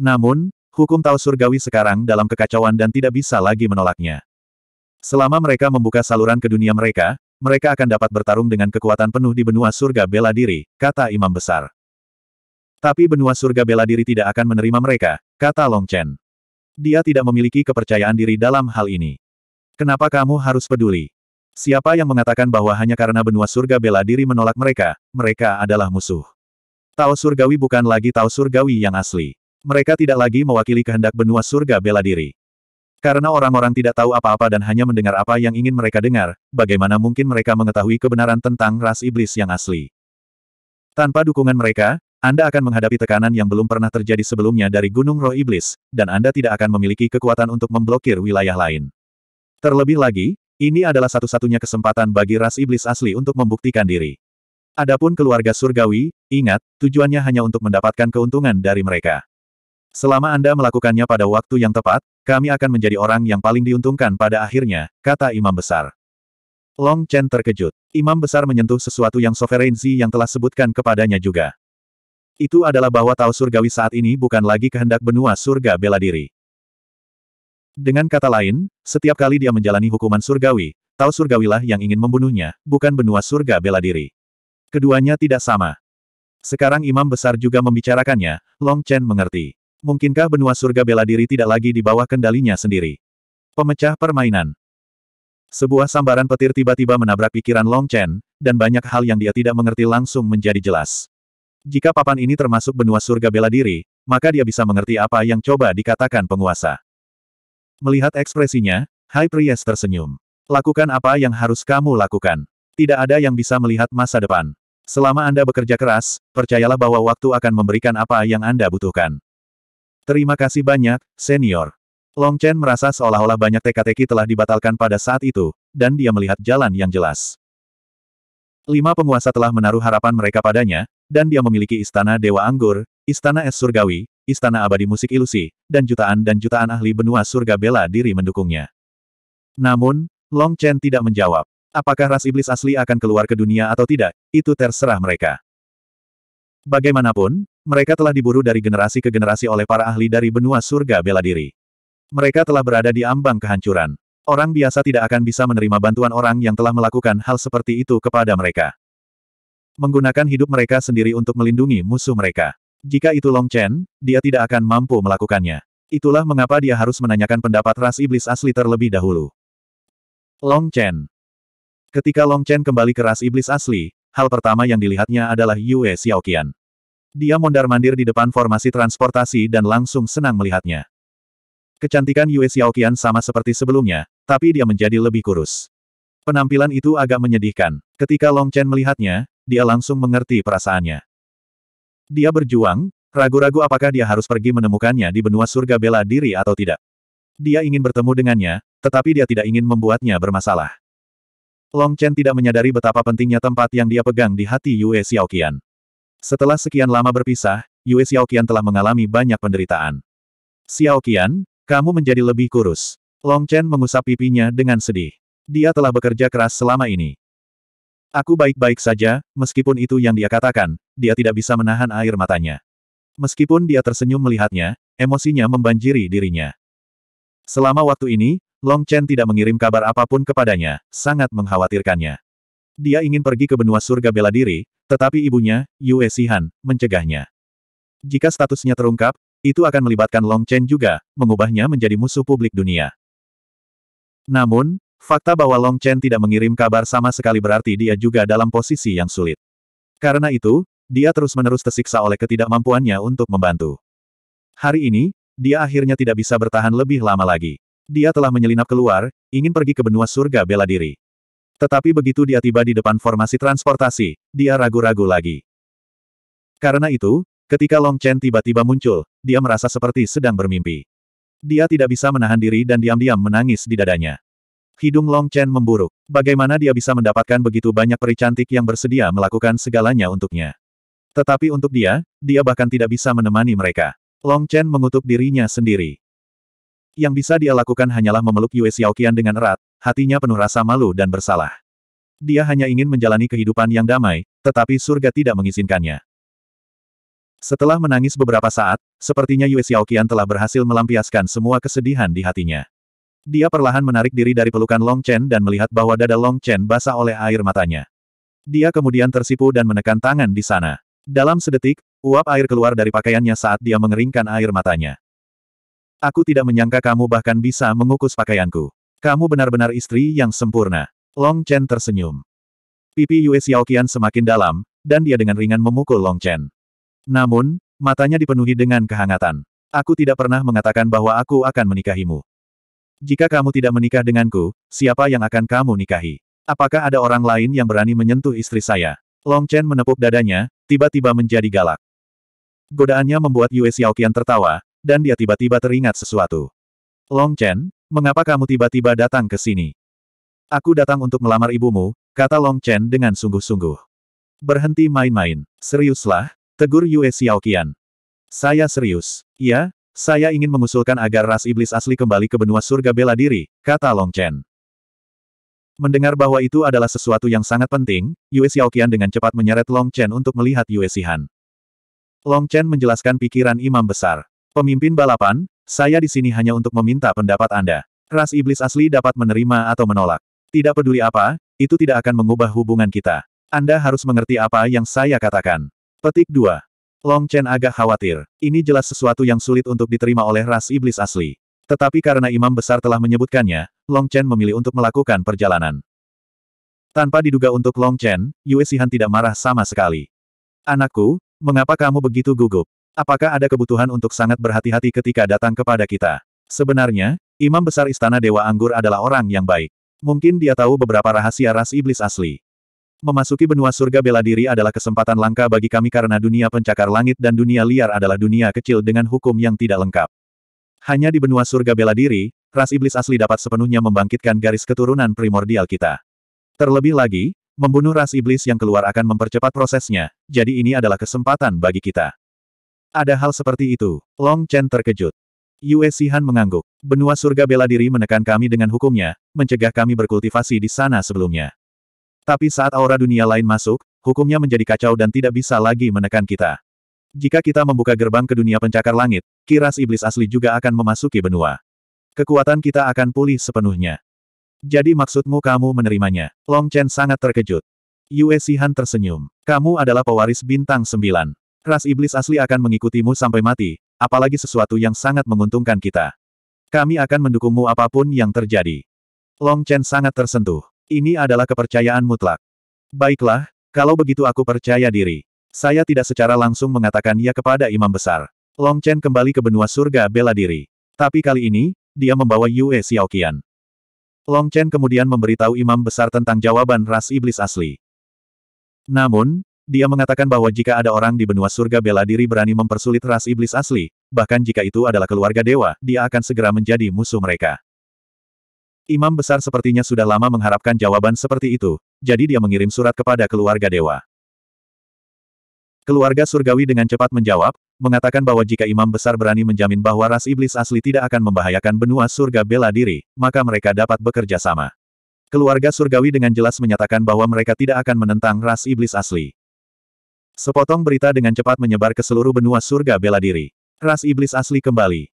Namun, hukum tahu surgawi sekarang dalam kekacauan dan tidak bisa lagi menolaknya. Selama mereka membuka saluran ke dunia mereka, mereka akan dapat bertarung dengan kekuatan penuh di benua surga bela diri, kata Imam Besar. Tapi benua surga bela diri tidak akan menerima mereka, kata Long Chen. Dia tidak memiliki kepercayaan diri dalam hal ini. Kenapa kamu harus peduli? Siapa yang mengatakan bahwa hanya karena benua surga bela diri menolak mereka, mereka adalah musuh. Tao surgawi bukan lagi Tao surgawi yang asli. Mereka tidak lagi mewakili kehendak benua surga bela diri. Karena orang-orang tidak tahu apa-apa dan hanya mendengar apa yang ingin mereka dengar, bagaimana mungkin mereka mengetahui kebenaran tentang ras iblis yang asli. Tanpa dukungan mereka, anda akan menghadapi tekanan yang belum pernah terjadi sebelumnya dari Gunung Roh Iblis, dan Anda tidak akan memiliki kekuatan untuk memblokir wilayah lain. Terlebih lagi, ini adalah satu-satunya kesempatan bagi ras iblis asli untuk membuktikan diri. Adapun keluarga surgawi, ingat, tujuannya hanya untuk mendapatkan keuntungan dari mereka. Selama Anda melakukannya pada waktu yang tepat, kami akan menjadi orang yang paling diuntungkan pada akhirnya, kata Imam Besar. Long Chen terkejut. Imam Besar menyentuh sesuatu yang sovereignty yang telah sebutkan kepadanya juga. Itu adalah bahwa Tao Surgawi saat ini bukan lagi kehendak benua surga bela diri. Dengan kata lain, setiap kali dia menjalani hukuman surgawi, tahu surgawilah yang ingin membunuhnya, bukan benua surga bela diri. Keduanya tidak sama. Sekarang imam besar juga membicarakannya, Long Chen mengerti. Mungkinkah benua surga bela diri tidak lagi di bawah kendalinya sendiri? Pemecah permainan. Sebuah sambaran petir tiba-tiba menabrak pikiran Long Chen, dan banyak hal yang dia tidak mengerti langsung menjadi jelas. Jika papan ini termasuk benua surga bela diri, maka dia bisa mengerti apa yang coba dikatakan penguasa. Melihat ekspresinya, High Priest tersenyum. Lakukan apa yang harus kamu lakukan. Tidak ada yang bisa melihat masa depan. Selama Anda bekerja keras, percayalah bahwa waktu akan memberikan apa yang Anda butuhkan. Terima kasih banyak, senior. Long Chen merasa seolah-olah banyak teka-teki telah dibatalkan pada saat itu, dan dia melihat jalan yang jelas. Lima penguasa telah menaruh harapan mereka padanya, dan dia memiliki Istana Dewa Anggur, Istana Es Surgawi, Istana Abadi Musik Ilusi, dan jutaan dan jutaan ahli benua surga bela diri mendukungnya. Namun, Long Chen tidak menjawab. Apakah ras iblis asli akan keluar ke dunia atau tidak, itu terserah mereka. Bagaimanapun, mereka telah diburu dari generasi ke generasi oleh para ahli dari benua surga bela diri. Mereka telah berada di ambang kehancuran. Orang biasa tidak akan bisa menerima bantuan orang yang telah melakukan hal seperti itu kepada mereka. Menggunakan hidup mereka sendiri untuk melindungi musuh mereka. Jika itu Long Chen, dia tidak akan mampu melakukannya. Itulah mengapa dia harus menanyakan pendapat ras iblis asli terlebih dahulu. Long Chen Ketika Long Chen kembali ke ras iblis asli, hal pertama yang dilihatnya adalah Yue Xiaoqian. Dia mondar-mandir di depan formasi transportasi dan langsung senang melihatnya. Kecantikan Yue Xiaoqian sama seperti sebelumnya, tapi dia menjadi lebih kurus. Penampilan itu agak menyedihkan. Ketika Long Chen melihatnya, dia langsung mengerti perasaannya. Dia berjuang, ragu-ragu apakah dia harus pergi menemukannya di benua surga bela diri atau tidak. Dia ingin bertemu dengannya, tetapi dia tidak ingin membuatnya bermasalah. Long Chen tidak menyadari betapa pentingnya tempat yang dia pegang di hati Yue Xiaoqian. Setelah sekian lama berpisah, Yue Xiaoqian telah mengalami banyak penderitaan. Xiaoqian, kamu menjadi lebih kurus. Long Chen mengusap pipinya dengan sedih. Dia telah bekerja keras selama ini. Aku baik-baik saja, meskipun itu yang dia katakan, dia tidak bisa menahan air matanya. Meskipun dia tersenyum melihatnya, emosinya membanjiri dirinya. Selama waktu ini, Long Chen tidak mengirim kabar apapun kepadanya, sangat mengkhawatirkannya. Dia ingin pergi ke benua surga bela diri, tetapi ibunya, Yue Sihan, mencegahnya. Jika statusnya terungkap, itu akan melibatkan Long Chen juga, mengubahnya menjadi musuh publik dunia. Namun, Fakta bahwa Long Chen tidak mengirim kabar sama sekali berarti dia juga dalam posisi yang sulit. Karena itu, dia terus-menerus tersiksa oleh ketidakmampuannya untuk membantu. Hari ini, dia akhirnya tidak bisa bertahan lebih lama lagi. Dia telah menyelinap keluar, ingin pergi ke benua surga bela diri. Tetapi begitu dia tiba di depan formasi transportasi, dia ragu-ragu lagi. Karena itu, ketika Long Chen tiba-tiba muncul, dia merasa seperti sedang bermimpi. Dia tidak bisa menahan diri dan diam-diam menangis di dadanya. Hidung Long Chen memburuk. Bagaimana dia bisa mendapatkan begitu banyak peri cantik yang bersedia melakukan segalanya untuknya? Tetapi untuk dia, dia bahkan tidak bisa menemani mereka. Long Chen mengutuk dirinya sendiri. Yang bisa dia lakukan hanyalah memeluk Yue Xiaoqian dengan erat, hatinya penuh rasa malu dan bersalah. Dia hanya ingin menjalani kehidupan yang damai, tetapi surga tidak mengizinkannya. Setelah menangis beberapa saat, sepertinya Yue Xiaoqian telah berhasil melampiaskan semua kesedihan di hatinya. Dia perlahan menarik diri dari pelukan Long Chen dan melihat bahwa dada Long Chen basah oleh air matanya. Dia kemudian tersipu dan menekan tangan di sana. Dalam sedetik, uap air keluar dari pakaiannya saat dia mengeringkan air matanya. Aku tidak menyangka kamu bahkan bisa mengukus pakaianku. Kamu benar-benar istri yang sempurna. Long Chen tersenyum. Pipi Yue Xiaoqian semakin dalam, dan dia dengan ringan memukul Long Chen. Namun, matanya dipenuhi dengan kehangatan. Aku tidak pernah mengatakan bahwa aku akan menikahimu. Jika kamu tidak menikah denganku, siapa yang akan kamu nikahi? Apakah ada orang lain yang berani menyentuh istri saya? Long Chen menepuk dadanya, tiba-tiba menjadi galak. Godaannya membuat Yue Xiaoqian tertawa, dan dia tiba-tiba teringat sesuatu. Long Chen, mengapa kamu tiba-tiba datang ke sini? Aku datang untuk melamar ibumu, kata Long Chen dengan sungguh-sungguh. Berhenti main-main, seriuslah, tegur Yue Xiaoqian. Saya serius, ya, saya ingin mengusulkan agar ras iblis asli kembali ke benua surga bela diri, kata Long Chen. Mendengar bahwa itu adalah sesuatu yang sangat penting, Yue Xiaoqian dengan cepat menyeret Long Chen untuk melihat Yue Sihan. Long Chen menjelaskan pikiran imam besar. Pemimpin balapan, saya di sini hanya untuk meminta pendapat Anda. Ras iblis asli dapat menerima atau menolak. Tidak peduli apa, itu tidak akan mengubah hubungan kita. Anda harus mengerti apa yang saya katakan. Petik 2. Long Chen agak khawatir. Ini jelas sesuatu yang sulit untuk diterima oleh ras iblis asli. Tetapi karena imam besar telah menyebutkannya, Long Chen memilih untuk melakukan perjalanan. Tanpa diduga untuk Long Chen, Yue Sihan tidak marah sama sekali. Anakku, mengapa kamu begitu gugup? Apakah ada kebutuhan untuk sangat berhati-hati ketika datang kepada kita? Sebenarnya, Imam Besar Istana Dewa Anggur adalah orang yang baik. Mungkin dia tahu beberapa rahasia ras iblis asli. Memasuki benua surga bela diri adalah kesempatan langka bagi kami karena dunia pencakar langit dan dunia liar adalah dunia kecil dengan hukum yang tidak lengkap. Hanya di benua surga bela diri, ras iblis asli dapat sepenuhnya membangkitkan garis keturunan primordial kita. Terlebih lagi, membunuh ras iblis yang keluar akan mempercepat prosesnya, jadi ini adalah kesempatan bagi kita. Ada hal seperti itu. Long Chen terkejut. Yue Sihan mengangguk. Benua surga bela diri menekan kami dengan hukumnya, mencegah kami berkultivasi di sana sebelumnya. Tapi saat aura dunia lain masuk, hukumnya menjadi kacau dan tidak bisa lagi menekan kita. Jika kita membuka gerbang ke dunia pencakar langit, kiras iblis asli juga akan memasuki benua. Kekuatan kita akan pulih sepenuhnya. Jadi maksudmu kamu menerimanya? Long Chen sangat terkejut. Yue Sihan tersenyum. Kamu adalah pewaris bintang sembilan. Ras iblis asli akan mengikutimu sampai mati, apalagi sesuatu yang sangat menguntungkan kita. Kami akan mendukungmu apapun yang terjadi. Long Chen sangat tersentuh. Ini adalah kepercayaan mutlak. Baiklah, kalau begitu aku percaya diri. Saya tidak secara langsung mengatakan ya kepada imam besar. Long Chen kembali ke benua surga bela diri. Tapi kali ini, dia membawa Yue Xiaoqian. Long Chen kemudian memberitahu imam besar tentang jawaban ras iblis asli. Namun, dia mengatakan bahwa jika ada orang di benua surga bela diri berani mempersulit ras iblis asli, bahkan jika itu adalah keluarga dewa, dia akan segera menjadi musuh mereka. Imam besar sepertinya sudah lama mengharapkan jawaban seperti itu, jadi dia mengirim surat kepada keluarga dewa. Keluarga surgawi dengan cepat menjawab, mengatakan bahwa jika imam besar berani menjamin bahwa ras iblis asli tidak akan membahayakan benua surga bela diri, maka mereka dapat bekerja sama. Keluarga surgawi dengan jelas menyatakan bahwa mereka tidak akan menentang ras iblis asli. Sepotong berita dengan cepat menyebar ke seluruh benua surga bela diri. Ras iblis asli kembali.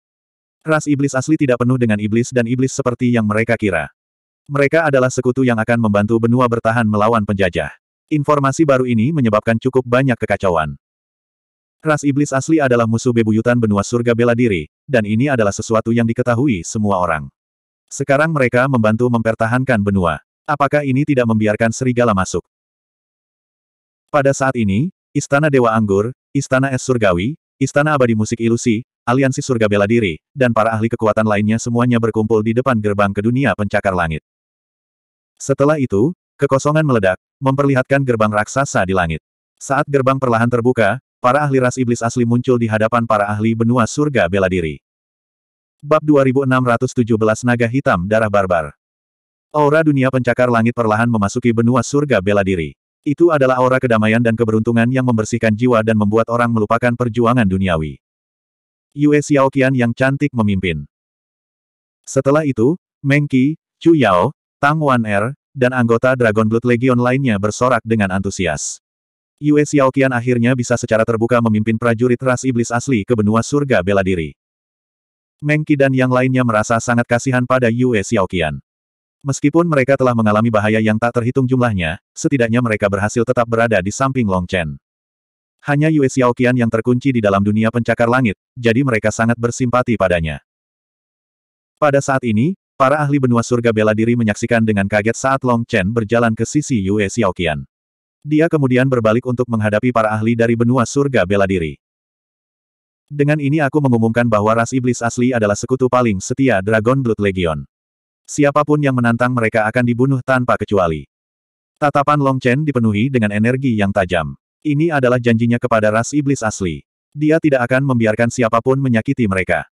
Ras iblis asli tidak penuh dengan iblis dan iblis seperti yang mereka kira. Mereka adalah sekutu yang akan membantu benua bertahan melawan penjajah. Informasi baru ini menyebabkan cukup banyak kekacauan. Ras iblis asli adalah musuh bebuyutan benua surga bela diri, dan ini adalah sesuatu yang diketahui semua orang. Sekarang mereka membantu mempertahankan benua. Apakah ini tidak membiarkan serigala masuk? Pada saat ini, Istana Dewa Anggur, Istana Es Surgawi, Istana Abadi Musik Ilusi, aliansi surga bela diri, dan para ahli kekuatan lainnya semuanya berkumpul di depan gerbang ke dunia pencakar langit. Setelah itu, kekosongan meledak, memperlihatkan gerbang raksasa di langit. Saat gerbang perlahan terbuka, para ahli ras iblis asli muncul di hadapan para ahli benua surga bela diri. Bab 2617 Naga Hitam Darah Barbar Aura dunia pencakar langit perlahan memasuki benua surga bela diri. Itu adalah aura kedamaian dan keberuntungan yang membersihkan jiwa dan membuat orang melupakan perjuangan duniawi. Yue Xiaoqian yang cantik memimpin. Setelah itu, Meng Chu Yao, Tang Wan Er, dan anggota Dragon Blood Legion lainnya bersorak dengan antusias. Yue Xiaoqian akhirnya bisa secara terbuka memimpin prajurit ras iblis asli ke benua surga bela diri. Meng dan yang lainnya merasa sangat kasihan pada Yue Xiaoqian. Meskipun mereka telah mengalami bahaya yang tak terhitung jumlahnya, setidaknya mereka berhasil tetap berada di samping Long Chen. Hanya Yue Xiaoqian yang terkunci di dalam dunia pencakar langit, jadi mereka sangat bersimpati padanya. Pada saat ini, para ahli benua surga bela diri menyaksikan dengan kaget saat Long Chen berjalan ke sisi Yue Xiaoqian. Dia kemudian berbalik untuk menghadapi para ahli dari benua surga bela diri. Dengan ini aku mengumumkan bahwa ras iblis asli adalah sekutu paling setia Dragon Blood Legion. Siapapun yang menantang mereka akan dibunuh tanpa kecuali. Tatapan Long Chen dipenuhi dengan energi yang tajam. Ini adalah janjinya kepada ras iblis asli. Dia tidak akan membiarkan siapapun menyakiti mereka.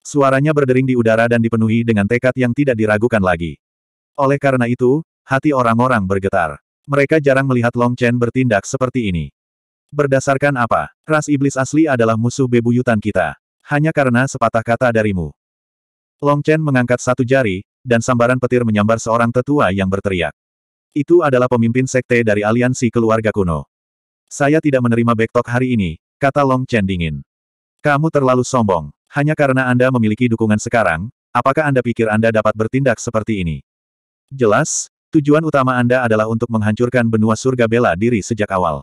Suaranya berdering di udara dan dipenuhi dengan tekad yang tidak diragukan lagi. Oleh karena itu, hati orang-orang bergetar. Mereka jarang melihat Long Chen bertindak seperti ini. Berdasarkan apa? Ras iblis asli adalah musuh bebuyutan kita. Hanya karena sepatah kata darimu. Long Chen mengangkat satu jari, dan sambaran petir menyambar seorang tetua yang berteriak. Itu adalah pemimpin sekte dari aliansi keluarga kuno. Saya tidak menerima backtalk hari ini, kata Long Chen dingin. Kamu terlalu sombong. Hanya karena Anda memiliki dukungan sekarang, apakah Anda pikir Anda dapat bertindak seperti ini? Jelas, tujuan utama Anda adalah untuk menghancurkan benua surga bela diri sejak awal.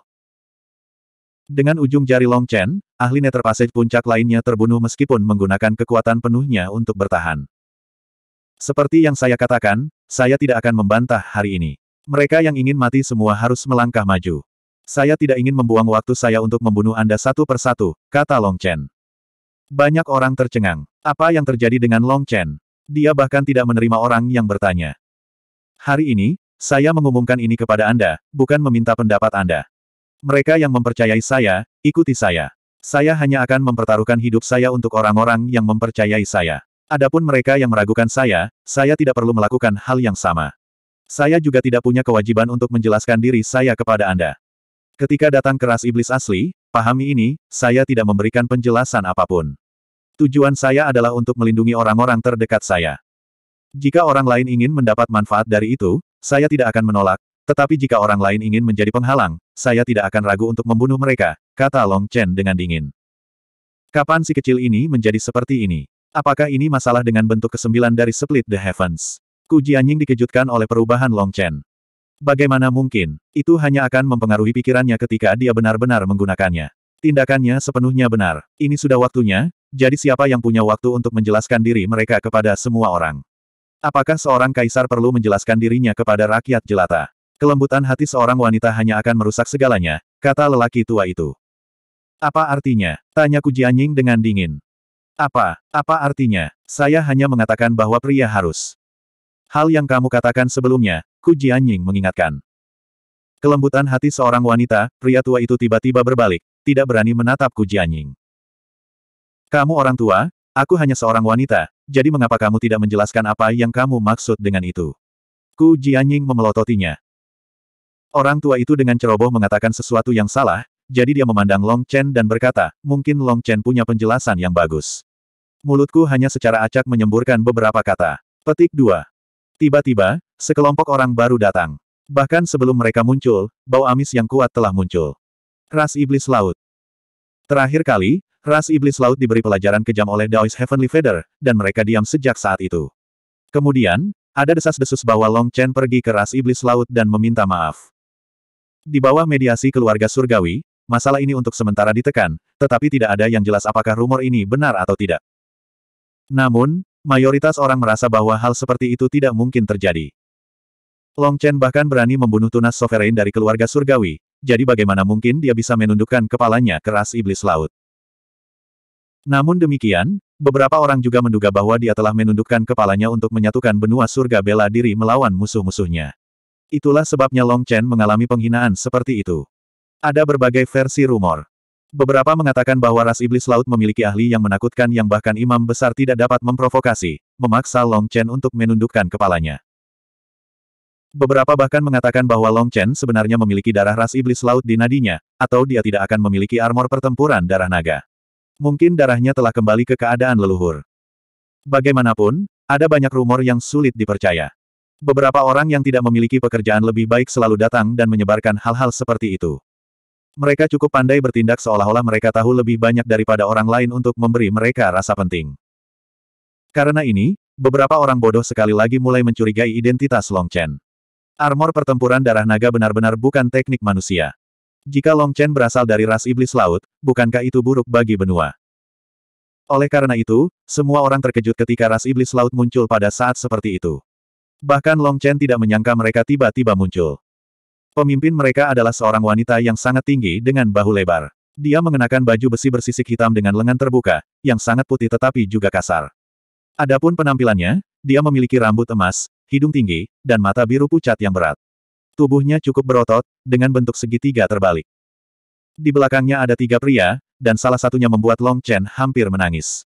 Dengan ujung jari Long Chen, ahli Nether Passage puncak lainnya terbunuh meskipun menggunakan kekuatan penuhnya untuk bertahan. Seperti yang saya katakan, saya tidak akan membantah hari ini. Mereka yang ingin mati semua harus melangkah maju. Saya tidak ingin membuang waktu saya untuk membunuh Anda satu persatu, kata Long Chen. Banyak orang tercengang. Apa yang terjadi dengan Long Chen? Dia bahkan tidak menerima orang yang bertanya. Hari ini, saya mengumumkan ini kepada Anda, bukan meminta pendapat Anda. Mereka yang mempercayai saya, ikuti saya. Saya hanya akan mempertaruhkan hidup saya untuk orang-orang yang mempercayai saya. Adapun mereka yang meragukan saya, saya tidak perlu melakukan hal yang sama. Saya juga tidak punya kewajiban untuk menjelaskan diri saya kepada Anda. Ketika datang keras iblis asli, pahami ini, saya tidak memberikan penjelasan apapun. Tujuan saya adalah untuk melindungi orang-orang terdekat saya. Jika orang lain ingin mendapat manfaat dari itu, saya tidak akan menolak, tetapi jika orang lain ingin menjadi penghalang, saya tidak akan ragu untuk membunuh mereka, kata Long Chen dengan dingin. Kapan si kecil ini menjadi seperti ini? Apakah ini masalah dengan bentuk kesembilan dari Split the Heavens? Ku Jianying dikejutkan oleh perubahan Long Chen. Bagaimana mungkin, itu hanya akan mempengaruhi pikirannya ketika dia benar-benar menggunakannya. Tindakannya sepenuhnya benar. Ini sudah waktunya, jadi siapa yang punya waktu untuk menjelaskan diri mereka kepada semua orang? Apakah seorang kaisar perlu menjelaskan dirinya kepada rakyat jelata? Kelembutan hati seorang wanita hanya akan merusak segalanya, kata lelaki tua itu. Apa artinya? Tanya Kujianying dengan dingin. Apa? Apa artinya? Saya hanya mengatakan bahwa pria harus. Hal yang kamu katakan sebelumnya, Ku Jianying mengingatkan. Kelembutan hati seorang wanita, pria tua itu tiba-tiba berbalik, tidak berani menatap Ku Jianying. Kamu orang tua, aku hanya seorang wanita, jadi mengapa kamu tidak menjelaskan apa yang kamu maksud dengan itu? Ku Jianying memelototinya. Orang tua itu dengan ceroboh mengatakan sesuatu yang salah, jadi dia memandang Long Chen dan berkata, mungkin Long Chen punya penjelasan yang bagus. Mulutku hanya secara acak menyemburkan beberapa kata. Petik 2. Tiba-tiba, sekelompok orang baru datang. Bahkan sebelum mereka muncul, bau amis yang kuat telah muncul. Ras Iblis Laut Terakhir kali, Ras Iblis Laut diberi pelajaran kejam oleh Daoist Heavenly Feather, dan mereka diam sejak saat itu. Kemudian, ada desas-desus bahwa Long Chen pergi ke Ras Iblis Laut dan meminta maaf. Di bawah mediasi keluarga surgawi, masalah ini untuk sementara ditekan, tetapi tidak ada yang jelas apakah rumor ini benar atau tidak. Namun, Mayoritas orang merasa bahwa hal seperti itu tidak mungkin terjadi. Long Chen bahkan berani membunuh tunas sovereign dari keluarga surgawi, jadi bagaimana mungkin dia bisa menundukkan kepalanya keras iblis laut. Namun demikian, beberapa orang juga menduga bahwa dia telah menundukkan kepalanya untuk menyatukan benua surga bela diri melawan musuh-musuhnya. Itulah sebabnya Long Chen mengalami penghinaan seperti itu. Ada berbagai versi rumor. Beberapa mengatakan bahwa ras iblis laut memiliki ahli yang menakutkan yang bahkan imam besar tidak dapat memprovokasi, memaksa Long Chen untuk menundukkan kepalanya. Beberapa bahkan mengatakan bahwa Long Chen sebenarnya memiliki darah ras iblis laut di nadinya, atau dia tidak akan memiliki armor pertempuran darah naga. Mungkin darahnya telah kembali ke keadaan leluhur. Bagaimanapun, ada banyak rumor yang sulit dipercaya. Beberapa orang yang tidak memiliki pekerjaan lebih baik selalu datang dan menyebarkan hal-hal seperti itu. Mereka cukup pandai bertindak seolah-olah mereka tahu lebih banyak daripada orang lain untuk memberi mereka rasa penting. Karena ini, beberapa orang bodoh sekali lagi mulai mencurigai identitas Long Chen. Armor pertempuran darah naga benar-benar bukan teknik manusia. Jika Long Chen berasal dari ras iblis laut, bukankah itu buruk bagi benua? Oleh karena itu, semua orang terkejut ketika ras iblis laut muncul pada saat seperti itu. Bahkan Long Chen tidak menyangka mereka tiba-tiba muncul. Pemimpin mereka adalah seorang wanita yang sangat tinggi dengan bahu lebar. Dia mengenakan baju besi bersisik hitam dengan lengan terbuka, yang sangat putih tetapi juga kasar. Adapun penampilannya, dia memiliki rambut emas, hidung tinggi, dan mata biru pucat yang berat. Tubuhnya cukup berotot, dengan bentuk segitiga terbalik. Di belakangnya ada tiga pria, dan salah satunya membuat Long Chen hampir menangis.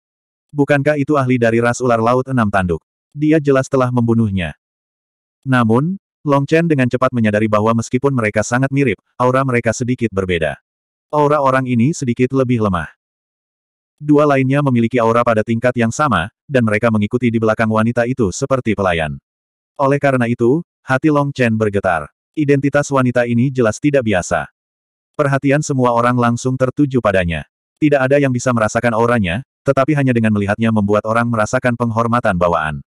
Bukankah itu ahli dari ras ular laut enam tanduk? Dia jelas telah membunuhnya. Namun, Long Chen dengan cepat menyadari bahwa meskipun mereka sangat mirip, aura mereka sedikit berbeda. Aura orang ini sedikit lebih lemah. Dua lainnya memiliki aura pada tingkat yang sama, dan mereka mengikuti di belakang wanita itu seperti pelayan. Oleh karena itu, hati Long Chen bergetar. Identitas wanita ini jelas tidak biasa. Perhatian semua orang langsung tertuju padanya. Tidak ada yang bisa merasakan auranya, tetapi hanya dengan melihatnya membuat orang merasakan penghormatan bawaan.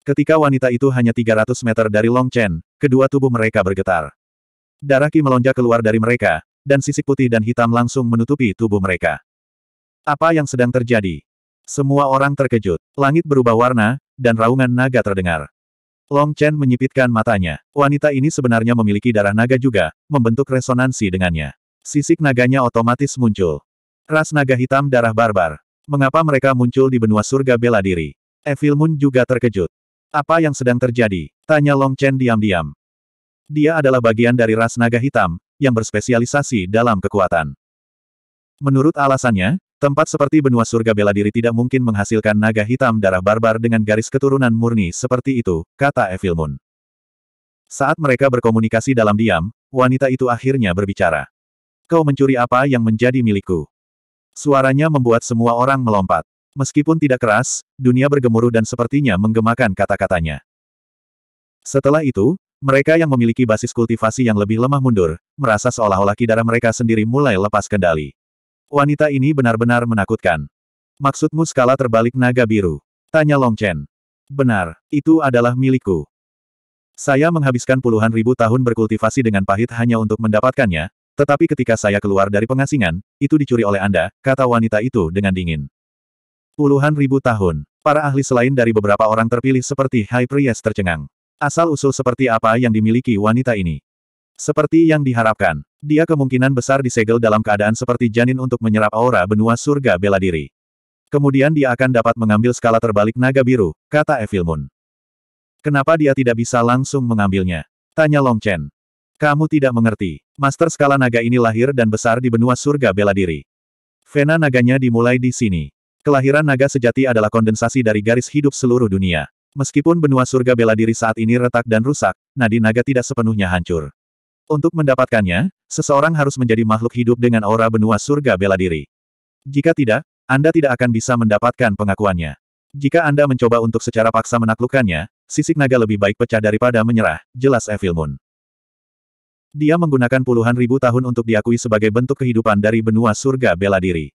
Ketika wanita itu hanya 300 meter dari Long Chen, kedua tubuh mereka bergetar. Darah Qi melonjak keluar dari mereka, dan sisik putih dan hitam langsung menutupi tubuh mereka. Apa yang sedang terjadi? Semua orang terkejut. Langit berubah warna, dan raungan naga terdengar. Long Chen menyipitkan matanya. Wanita ini sebenarnya memiliki darah naga juga, membentuk resonansi dengannya. Sisik naganya otomatis muncul. Ras naga hitam darah barbar. Mengapa mereka muncul di benua surga bela diri? Evil Moon juga terkejut. Apa yang sedang terjadi? Tanya Long Chen diam-diam. Dia adalah bagian dari ras naga hitam, yang berspesialisasi dalam kekuatan. Menurut alasannya, tempat seperti benua surga bela diri tidak mungkin menghasilkan naga hitam darah barbar dengan garis keturunan murni seperti itu, kata Evil Moon. Saat mereka berkomunikasi dalam diam, wanita itu akhirnya berbicara. Kau mencuri apa yang menjadi milikku. Suaranya membuat semua orang melompat. Meskipun tidak keras, dunia bergemuruh dan sepertinya menggemakan kata-katanya. Setelah itu, mereka yang memiliki basis kultivasi yang lebih lemah mundur, merasa seolah-olah kidara mereka sendiri mulai lepas kendali. Wanita ini benar-benar menakutkan. Maksudmu skala terbalik naga biru? Tanya Long Chen. Benar, itu adalah milikku. Saya menghabiskan puluhan ribu tahun berkultivasi dengan pahit hanya untuk mendapatkannya, tetapi ketika saya keluar dari pengasingan, itu dicuri oleh Anda, kata wanita itu dengan dingin. Puluhan ribu tahun. Para ahli selain dari beberapa orang terpilih seperti High Priest tercengang. Asal-usul seperti apa yang dimiliki wanita ini? Seperti yang diharapkan, dia kemungkinan besar disegel dalam keadaan seperti janin untuk menyerap aura benua surga bela diri. Kemudian dia akan dapat mengambil skala terbalik naga biru, kata Evil Moon. Kenapa dia tidak bisa langsung mengambilnya? Tanya Long Chen. Kamu tidak mengerti. Master skala naga ini lahir dan besar di benua surga bela diri. Vena naganya dimulai di sini. Kelahiran naga sejati adalah kondensasi dari garis hidup seluruh dunia. Meskipun benua surga bela diri saat ini retak dan rusak, nadi naga tidak sepenuhnya hancur. Untuk mendapatkannya, seseorang harus menjadi makhluk hidup dengan aura benua surga bela diri. Jika tidak, Anda tidak akan bisa mendapatkan pengakuannya. Jika Anda mencoba untuk secara paksa menaklukkannya, sisik naga lebih baik pecah daripada menyerah, jelas Evil Moon. Dia menggunakan puluhan ribu tahun untuk diakui sebagai bentuk kehidupan dari benua surga bela diri.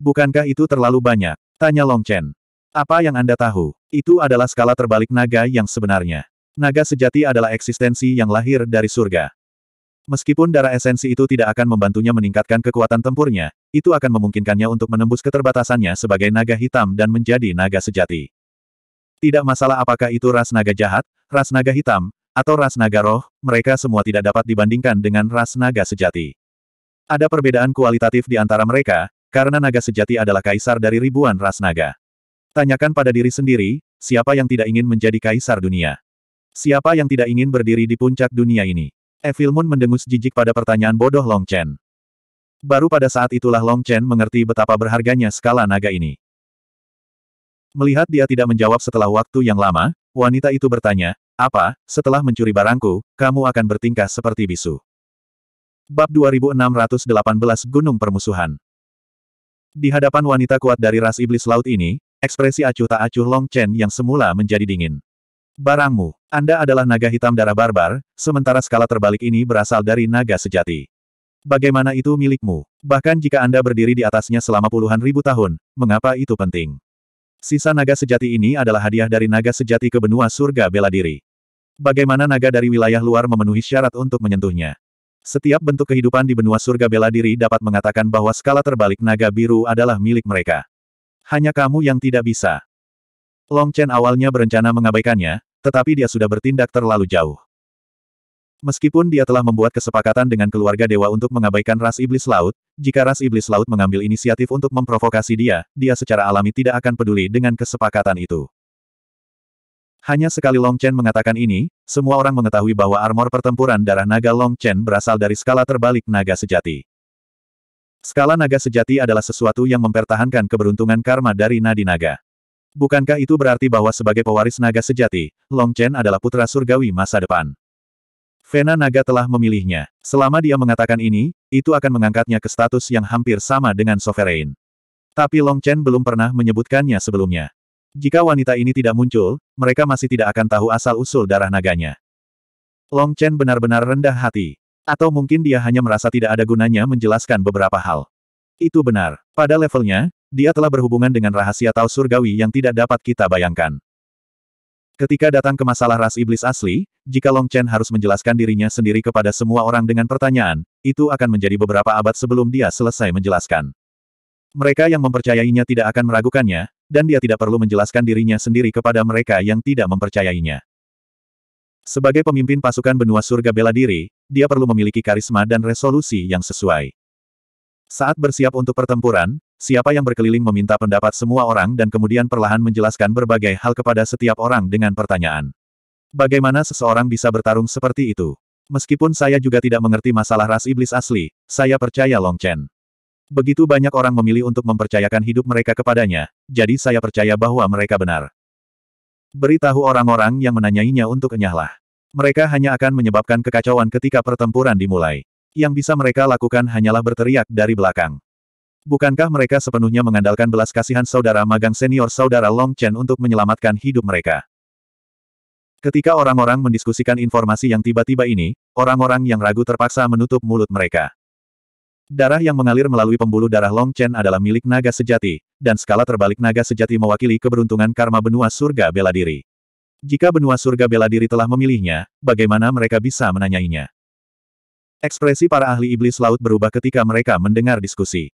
Bukankah itu terlalu banyak? Tanya Long Chen. Apa yang Anda tahu? Itu adalah skala terbalik naga yang sebenarnya. Naga sejati adalah eksistensi yang lahir dari surga. Meskipun darah esensi itu tidak akan membantunya meningkatkan kekuatan tempurnya, itu akan memungkinkannya untuk menembus keterbatasannya sebagai naga hitam dan menjadi naga sejati. Tidak masalah apakah itu ras naga jahat, ras naga hitam, atau ras naga roh, mereka semua tidak dapat dibandingkan dengan ras naga sejati. Ada perbedaan kualitatif di antara mereka, karena naga sejati adalah kaisar dari ribuan ras naga. Tanyakan pada diri sendiri, siapa yang tidak ingin menjadi kaisar dunia? Siapa yang tidak ingin berdiri di puncak dunia ini? Evil Moon mendengus jijik pada pertanyaan bodoh Long Chen. Baru pada saat itulah Long Chen mengerti betapa berharganya skala naga ini. Melihat dia tidak menjawab setelah waktu yang lama, wanita itu bertanya, apa, setelah mencuri barangku, kamu akan bertingkah seperti bisu. Bab 2618 Gunung Permusuhan di hadapan wanita kuat dari ras iblis laut ini, ekspresi acuh tak acuh Long Chen yang semula menjadi dingin. Barangmu, Anda adalah naga hitam darah barbar, sementara skala terbalik ini berasal dari naga sejati. Bagaimana itu milikmu? Bahkan jika Anda berdiri di atasnya selama puluhan ribu tahun, mengapa itu penting? Sisa naga sejati ini adalah hadiah dari naga sejati ke benua surga bela diri. Bagaimana naga dari wilayah luar memenuhi syarat untuk menyentuhnya? Setiap bentuk kehidupan di benua surga bela diri dapat mengatakan bahwa skala terbalik naga biru adalah milik mereka. Hanya kamu yang tidak bisa. Long Chen awalnya berencana mengabaikannya, tetapi dia sudah bertindak terlalu jauh. Meskipun dia telah membuat kesepakatan dengan keluarga dewa untuk mengabaikan ras iblis laut, jika ras iblis laut mengambil inisiatif untuk memprovokasi dia, dia secara alami tidak akan peduli dengan kesepakatan itu. Hanya sekali Long Chen mengatakan ini, semua orang mengetahui bahwa armor pertempuran darah naga Long Chen berasal dari skala terbalik naga sejati. Skala naga sejati adalah sesuatu yang mempertahankan keberuntungan karma dari nadi naga. Bukankah itu berarti bahwa sebagai pewaris naga sejati, Long Chen adalah putra surgawi masa depan? Vena Naga telah memilihnya. Selama dia mengatakan ini, itu akan mengangkatnya ke status yang hampir sama dengan Sovereign. Tapi Long Chen belum pernah menyebutkannya sebelumnya. Jika wanita ini tidak muncul, mereka masih tidak akan tahu asal-usul darah naganya. Long Chen benar-benar rendah hati. Atau mungkin dia hanya merasa tidak ada gunanya menjelaskan beberapa hal. Itu benar. Pada levelnya, dia telah berhubungan dengan rahasia tau Surgawi yang tidak dapat kita bayangkan. Ketika datang ke masalah ras iblis asli, jika Long Chen harus menjelaskan dirinya sendiri kepada semua orang dengan pertanyaan, itu akan menjadi beberapa abad sebelum dia selesai menjelaskan. Mereka yang mempercayainya tidak akan meragukannya, dan dia tidak perlu menjelaskan dirinya sendiri kepada mereka yang tidak mempercayainya. Sebagai pemimpin pasukan benua surga bela diri, dia perlu memiliki karisma dan resolusi yang sesuai. Saat bersiap untuk pertempuran, siapa yang berkeliling meminta pendapat semua orang dan kemudian perlahan menjelaskan berbagai hal kepada setiap orang dengan pertanyaan. Bagaimana seseorang bisa bertarung seperti itu? Meskipun saya juga tidak mengerti masalah ras iblis asli, saya percaya Long Chen. Begitu banyak orang memilih untuk mempercayakan hidup mereka kepadanya, jadi saya percaya bahwa mereka benar. Beritahu orang-orang yang menanyainya untuk enyahlah. Mereka hanya akan menyebabkan kekacauan ketika pertempuran dimulai. Yang bisa mereka lakukan hanyalah berteriak dari belakang. Bukankah mereka sepenuhnya mengandalkan belas kasihan saudara magang senior saudara Long Chen untuk menyelamatkan hidup mereka? Ketika orang-orang mendiskusikan informasi yang tiba-tiba ini, orang-orang yang ragu terpaksa menutup mulut mereka. Darah yang mengalir melalui pembuluh darah Long Chen adalah milik naga sejati, dan skala terbalik naga sejati mewakili keberuntungan karma benua surga bela diri. Jika benua surga bela diri telah memilihnya, bagaimana mereka bisa menanyainya? Ekspresi para ahli iblis laut berubah ketika mereka mendengar diskusi.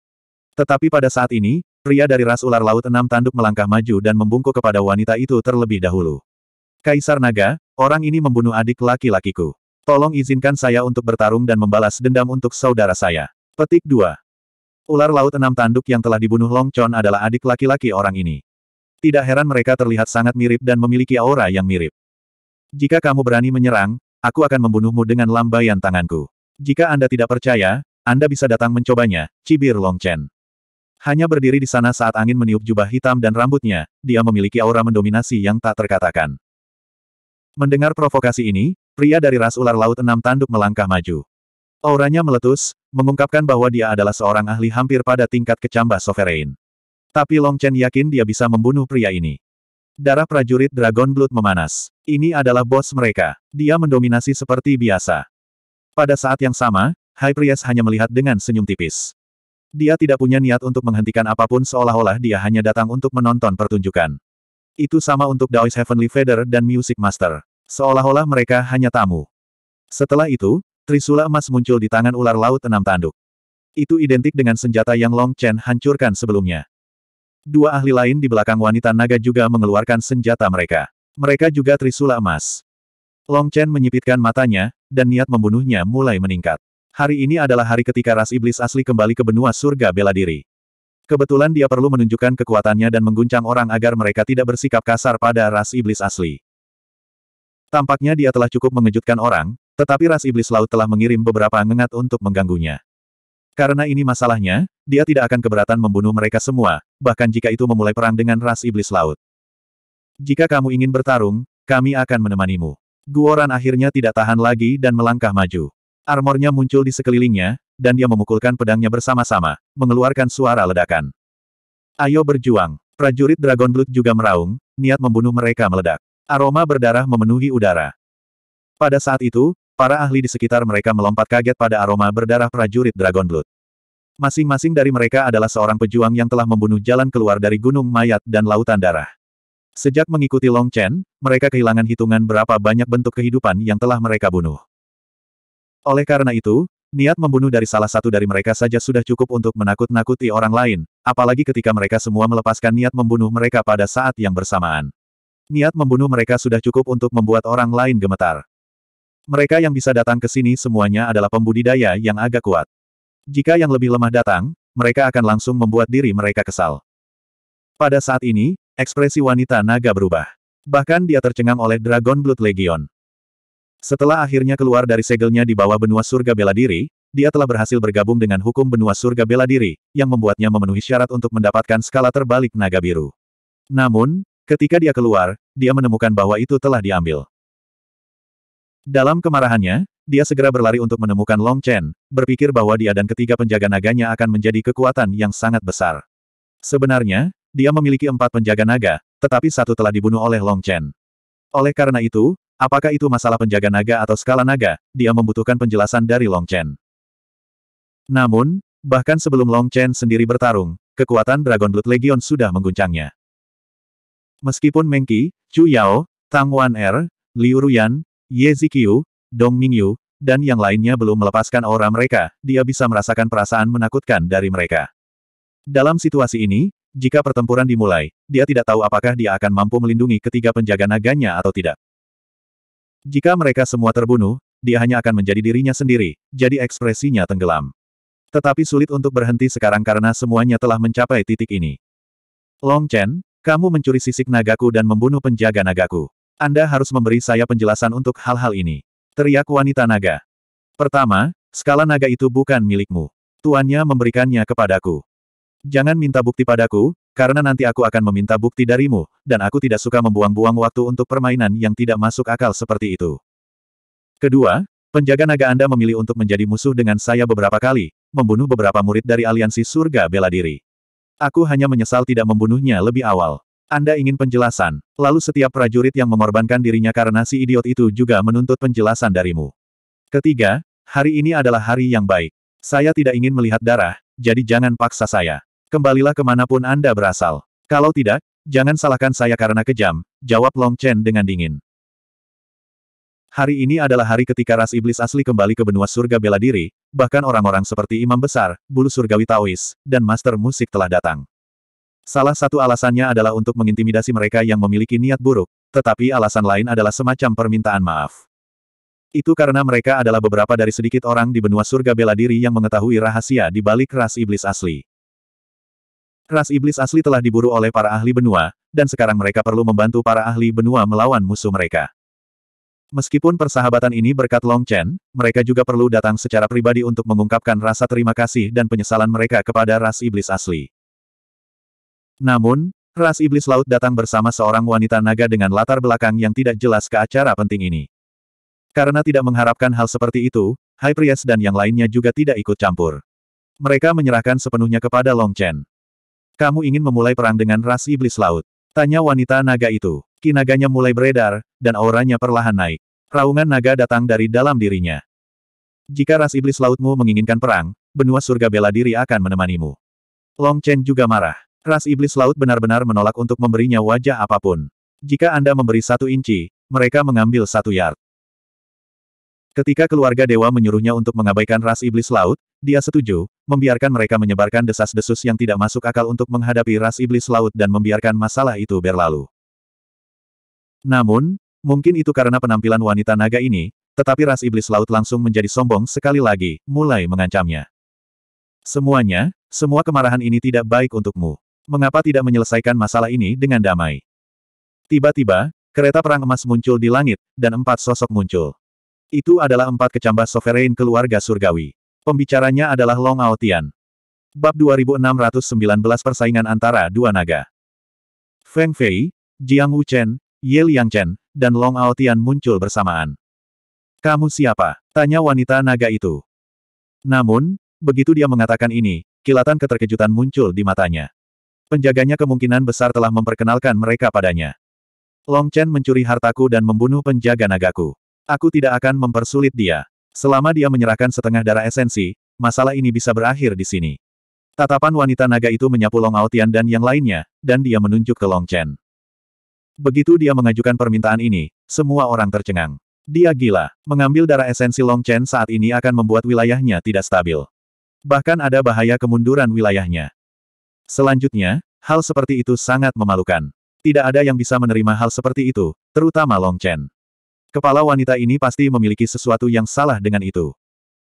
Tetapi pada saat ini, pria dari ras ular laut enam tanduk melangkah maju dan membungkuk kepada wanita itu terlebih dahulu. Kaisar Naga, orang ini membunuh adik laki-lakiku. Tolong izinkan saya untuk bertarung dan membalas dendam untuk saudara saya. Petik 2. Ular laut enam tanduk yang telah dibunuh Long Chon adalah adik laki-laki orang ini. Tidak heran mereka terlihat sangat mirip dan memiliki aura yang mirip. Jika kamu berani menyerang, aku akan membunuhmu dengan lambaian tanganku. Jika Anda tidak percaya, Anda bisa datang mencobanya, cibir Long Chen. Hanya berdiri di sana saat angin meniup jubah hitam dan rambutnya, dia memiliki aura mendominasi yang tak terkatakan. Mendengar provokasi ini, pria dari ras ular laut enam tanduk melangkah maju. Auranya meletus, mengungkapkan bahwa dia adalah seorang ahli hampir pada tingkat kecambah sovereign. Tapi Long Chen yakin dia bisa membunuh pria ini. Darah prajurit Dragon Blood memanas. Ini adalah bos mereka. Dia mendominasi seperti biasa. Pada saat yang sama, High Priest hanya melihat dengan senyum tipis. Dia tidak punya niat untuk menghentikan apapun seolah-olah dia hanya datang untuk menonton pertunjukan. Itu sama untuk Daoist Heavenly Feather dan Music Master. Seolah-olah mereka hanya tamu. Setelah itu, Trisula emas muncul di tangan ular laut enam tanduk. Itu identik dengan senjata yang Long Chen hancurkan sebelumnya. Dua ahli lain di belakang wanita naga juga mengeluarkan senjata mereka. Mereka juga Trisula emas. Long Chen menyipitkan matanya, dan niat membunuhnya mulai meningkat. Hari ini adalah hari ketika ras iblis asli kembali ke benua surga bela diri. Kebetulan dia perlu menunjukkan kekuatannya dan mengguncang orang agar mereka tidak bersikap kasar pada ras iblis asli. Tampaknya dia telah cukup mengejutkan orang, tetapi ras iblis laut telah mengirim beberapa ngengat untuk mengganggunya. Karena ini masalahnya, dia tidak akan keberatan membunuh mereka semua, bahkan jika itu memulai perang dengan ras iblis laut. Jika kamu ingin bertarung, kami akan menemanimu. Guoran akhirnya tidak tahan lagi dan melangkah maju. Armornya muncul di sekelilingnya, dan dia memukulkan pedangnya bersama-sama, mengeluarkan suara ledakan. Ayo berjuang. Prajurit Dragon Blood juga meraung, niat membunuh mereka meledak. Aroma berdarah memenuhi udara. Pada saat itu, Para ahli di sekitar mereka melompat kaget pada aroma berdarah prajurit Dragon Blood. Masing-masing dari mereka adalah seorang pejuang yang telah membunuh jalan keluar dari gunung mayat dan lautan darah. Sejak mengikuti Long Chen, mereka kehilangan hitungan berapa banyak bentuk kehidupan yang telah mereka bunuh. Oleh karena itu, niat membunuh dari salah satu dari mereka saja sudah cukup untuk menakut-nakuti orang lain, apalagi ketika mereka semua melepaskan niat membunuh mereka pada saat yang bersamaan. Niat membunuh mereka sudah cukup untuk membuat orang lain gemetar. Mereka yang bisa datang ke sini semuanya adalah pembudidaya yang agak kuat. Jika yang lebih lemah datang, mereka akan langsung membuat diri mereka kesal. Pada saat ini, ekspresi wanita naga berubah. Bahkan dia tercengang oleh Dragon Blood Legion. Setelah akhirnya keluar dari segelnya di bawah benua surga bela diri, dia telah berhasil bergabung dengan hukum benua surga bela diri, yang membuatnya memenuhi syarat untuk mendapatkan skala terbalik naga biru. Namun, ketika dia keluar, dia menemukan bahwa itu telah diambil. Dalam kemarahannya, dia segera berlari untuk menemukan Long Chen, berpikir bahwa dia dan ketiga penjaga naganya akan menjadi kekuatan yang sangat besar. Sebenarnya, dia memiliki empat penjaga naga, tetapi satu telah dibunuh oleh Long Chen. Oleh karena itu, apakah itu masalah penjaga naga atau skala naga, dia membutuhkan penjelasan dari Long Chen. Namun, bahkan sebelum Long Chen sendiri bertarung, kekuatan Dragon Blood Legion sudah mengguncangnya. Meskipun Mengqi, Chu Yao, Tang Wan Er, Liu Ruyan, Ye Zikyu, Dong Mingyu, dan yang lainnya belum melepaskan aura mereka, dia bisa merasakan perasaan menakutkan dari mereka. Dalam situasi ini, jika pertempuran dimulai, dia tidak tahu apakah dia akan mampu melindungi ketiga penjaga naganya atau tidak. Jika mereka semua terbunuh, dia hanya akan menjadi dirinya sendiri, jadi ekspresinya tenggelam. Tetapi sulit untuk berhenti sekarang karena semuanya telah mencapai titik ini. Long Chen, kamu mencuri sisik nagaku dan membunuh penjaga nagaku. Anda harus memberi saya penjelasan untuk hal-hal ini. Teriak wanita naga. Pertama, skala naga itu bukan milikmu. Tuannya memberikannya kepadaku. Jangan minta bukti padaku, karena nanti aku akan meminta bukti darimu, dan aku tidak suka membuang-buang waktu untuk permainan yang tidak masuk akal seperti itu. Kedua, penjaga naga Anda memilih untuk menjadi musuh dengan saya beberapa kali, membunuh beberapa murid dari aliansi surga bela diri. Aku hanya menyesal tidak membunuhnya lebih awal. Anda ingin penjelasan, lalu setiap prajurit yang mengorbankan dirinya karena si idiot itu juga menuntut penjelasan darimu. Ketiga, hari ini adalah hari yang baik. Saya tidak ingin melihat darah, jadi jangan paksa saya. Kembalilah kemanapun Anda berasal. Kalau tidak, jangan salahkan saya karena kejam, jawab Long Chen dengan dingin. Hari ini adalah hari ketika ras iblis asli kembali ke benua surga bela diri, bahkan orang-orang seperti Imam Besar, bulu surgawi Taois, dan Master Musik telah datang. Salah satu alasannya adalah untuk mengintimidasi mereka yang memiliki niat buruk, tetapi alasan lain adalah semacam permintaan maaf. Itu karena mereka adalah beberapa dari sedikit orang di benua surga bela diri yang mengetahui rahasia di balik ras iblis asli. Ras iblis asli telah diburu oleh para ahli benua, dan sekarang mereka perlu membantu para ahli benua melawan musuh mereka. Meskipun persahabatan ini berkat Long Chen, mereka juga perlu datang secara pribadi untuk mengungkapkan rasa terima kasih dan penyesalan mereka kepada ras iblis asli. Namun, ras iblis laut datang bersama seorang wanita naga dengan latar belakang yang tidak jelas ke acara penting ini. Karena tidak mengharapkan hal seperti itu, High Priest dan yang lainnya juga tidak ikut campur. Mereka menyerahkan sepenuhnya kepada Long Chen. Kamu ingin memulai perang dengan ras iblis laut? Tanya wanita naga itu. Kinaganya mulai beredar, dan auranya perlahan naik. Raungan naga datang dari dalam dirinya. Jika ras iblis lautmu menginginkan perang, benua surga bela diri akan menemanimu. Long Chen juga marah. Ras Iblis Laut benar-benar menolak untuk memberinya wajah apapun. Jika Anda memberi satu inci, mereka mengambil satu yard. Ketika keluarga dewa menyuruhnya untuk mengabaikan ras iblis laut, dia setuju, membiarkan mereka menyebarkan desas-desus yang tidak masuk akal untuk menghadapi ras iblis laut dan membiarkan masalah itu berlalu. Namun, mungkin itu karena penampilan wanita naga ini, tetapi ras iblis laut langsung menjadi sombong sekali lagi, mulai mengancamnya. Semuanya, semua kemarahan ini tidak baik untukmu. Mengapa tidak menyelesaikan masalah ini dengan damai? Tiba-tiba, kereta perang emas muncul di langit, dan empat sosok muncul. Itu adalah empat kecambah sovereign keluarga surgawi. Pembicaranya adalah Long Aotian. Bab 2619 Persaingan Antara Dua Naga Feng Fei, Jiang Wuchen, Ye Chen, dan Long Aotian muncul bersamaan. Kamu siapa? Tanya wanita naga itu. Namun, begitu dia mengatakan ini, kilatan keterkejutan muncul di matanya. Penjaganya kemungkinan besar telah memperkenalkan mereka padanya. Long Chen mencuri hartaku dan membunuh penjaga nagaku. Aku tidak akan mempersulit dia. Selama dia menyerahkan setengah darah esensi, masalah ini bisa berakhir di sini. Tatapan wanita naga itu menyapu Long Aotian dan yang lainnya, dan dia menunjuk ke Long Chen. Begitu dia mengajukan permintaan ini, semua orang tercengang. Dia gila. Mengambil darah esensi Long Chen saat ini akan membuat wilayahnya tidak stabil. Bahkan ada bahaya kemunduran wilayahnya. Selanjutnya, hal seperti itu sangat memalukan. Tidak ada yang bisa menerima hal seperti itu, terutama Long Chen. Kepala wanita ini pasti memiliki sesuatu yang salah dengan itu.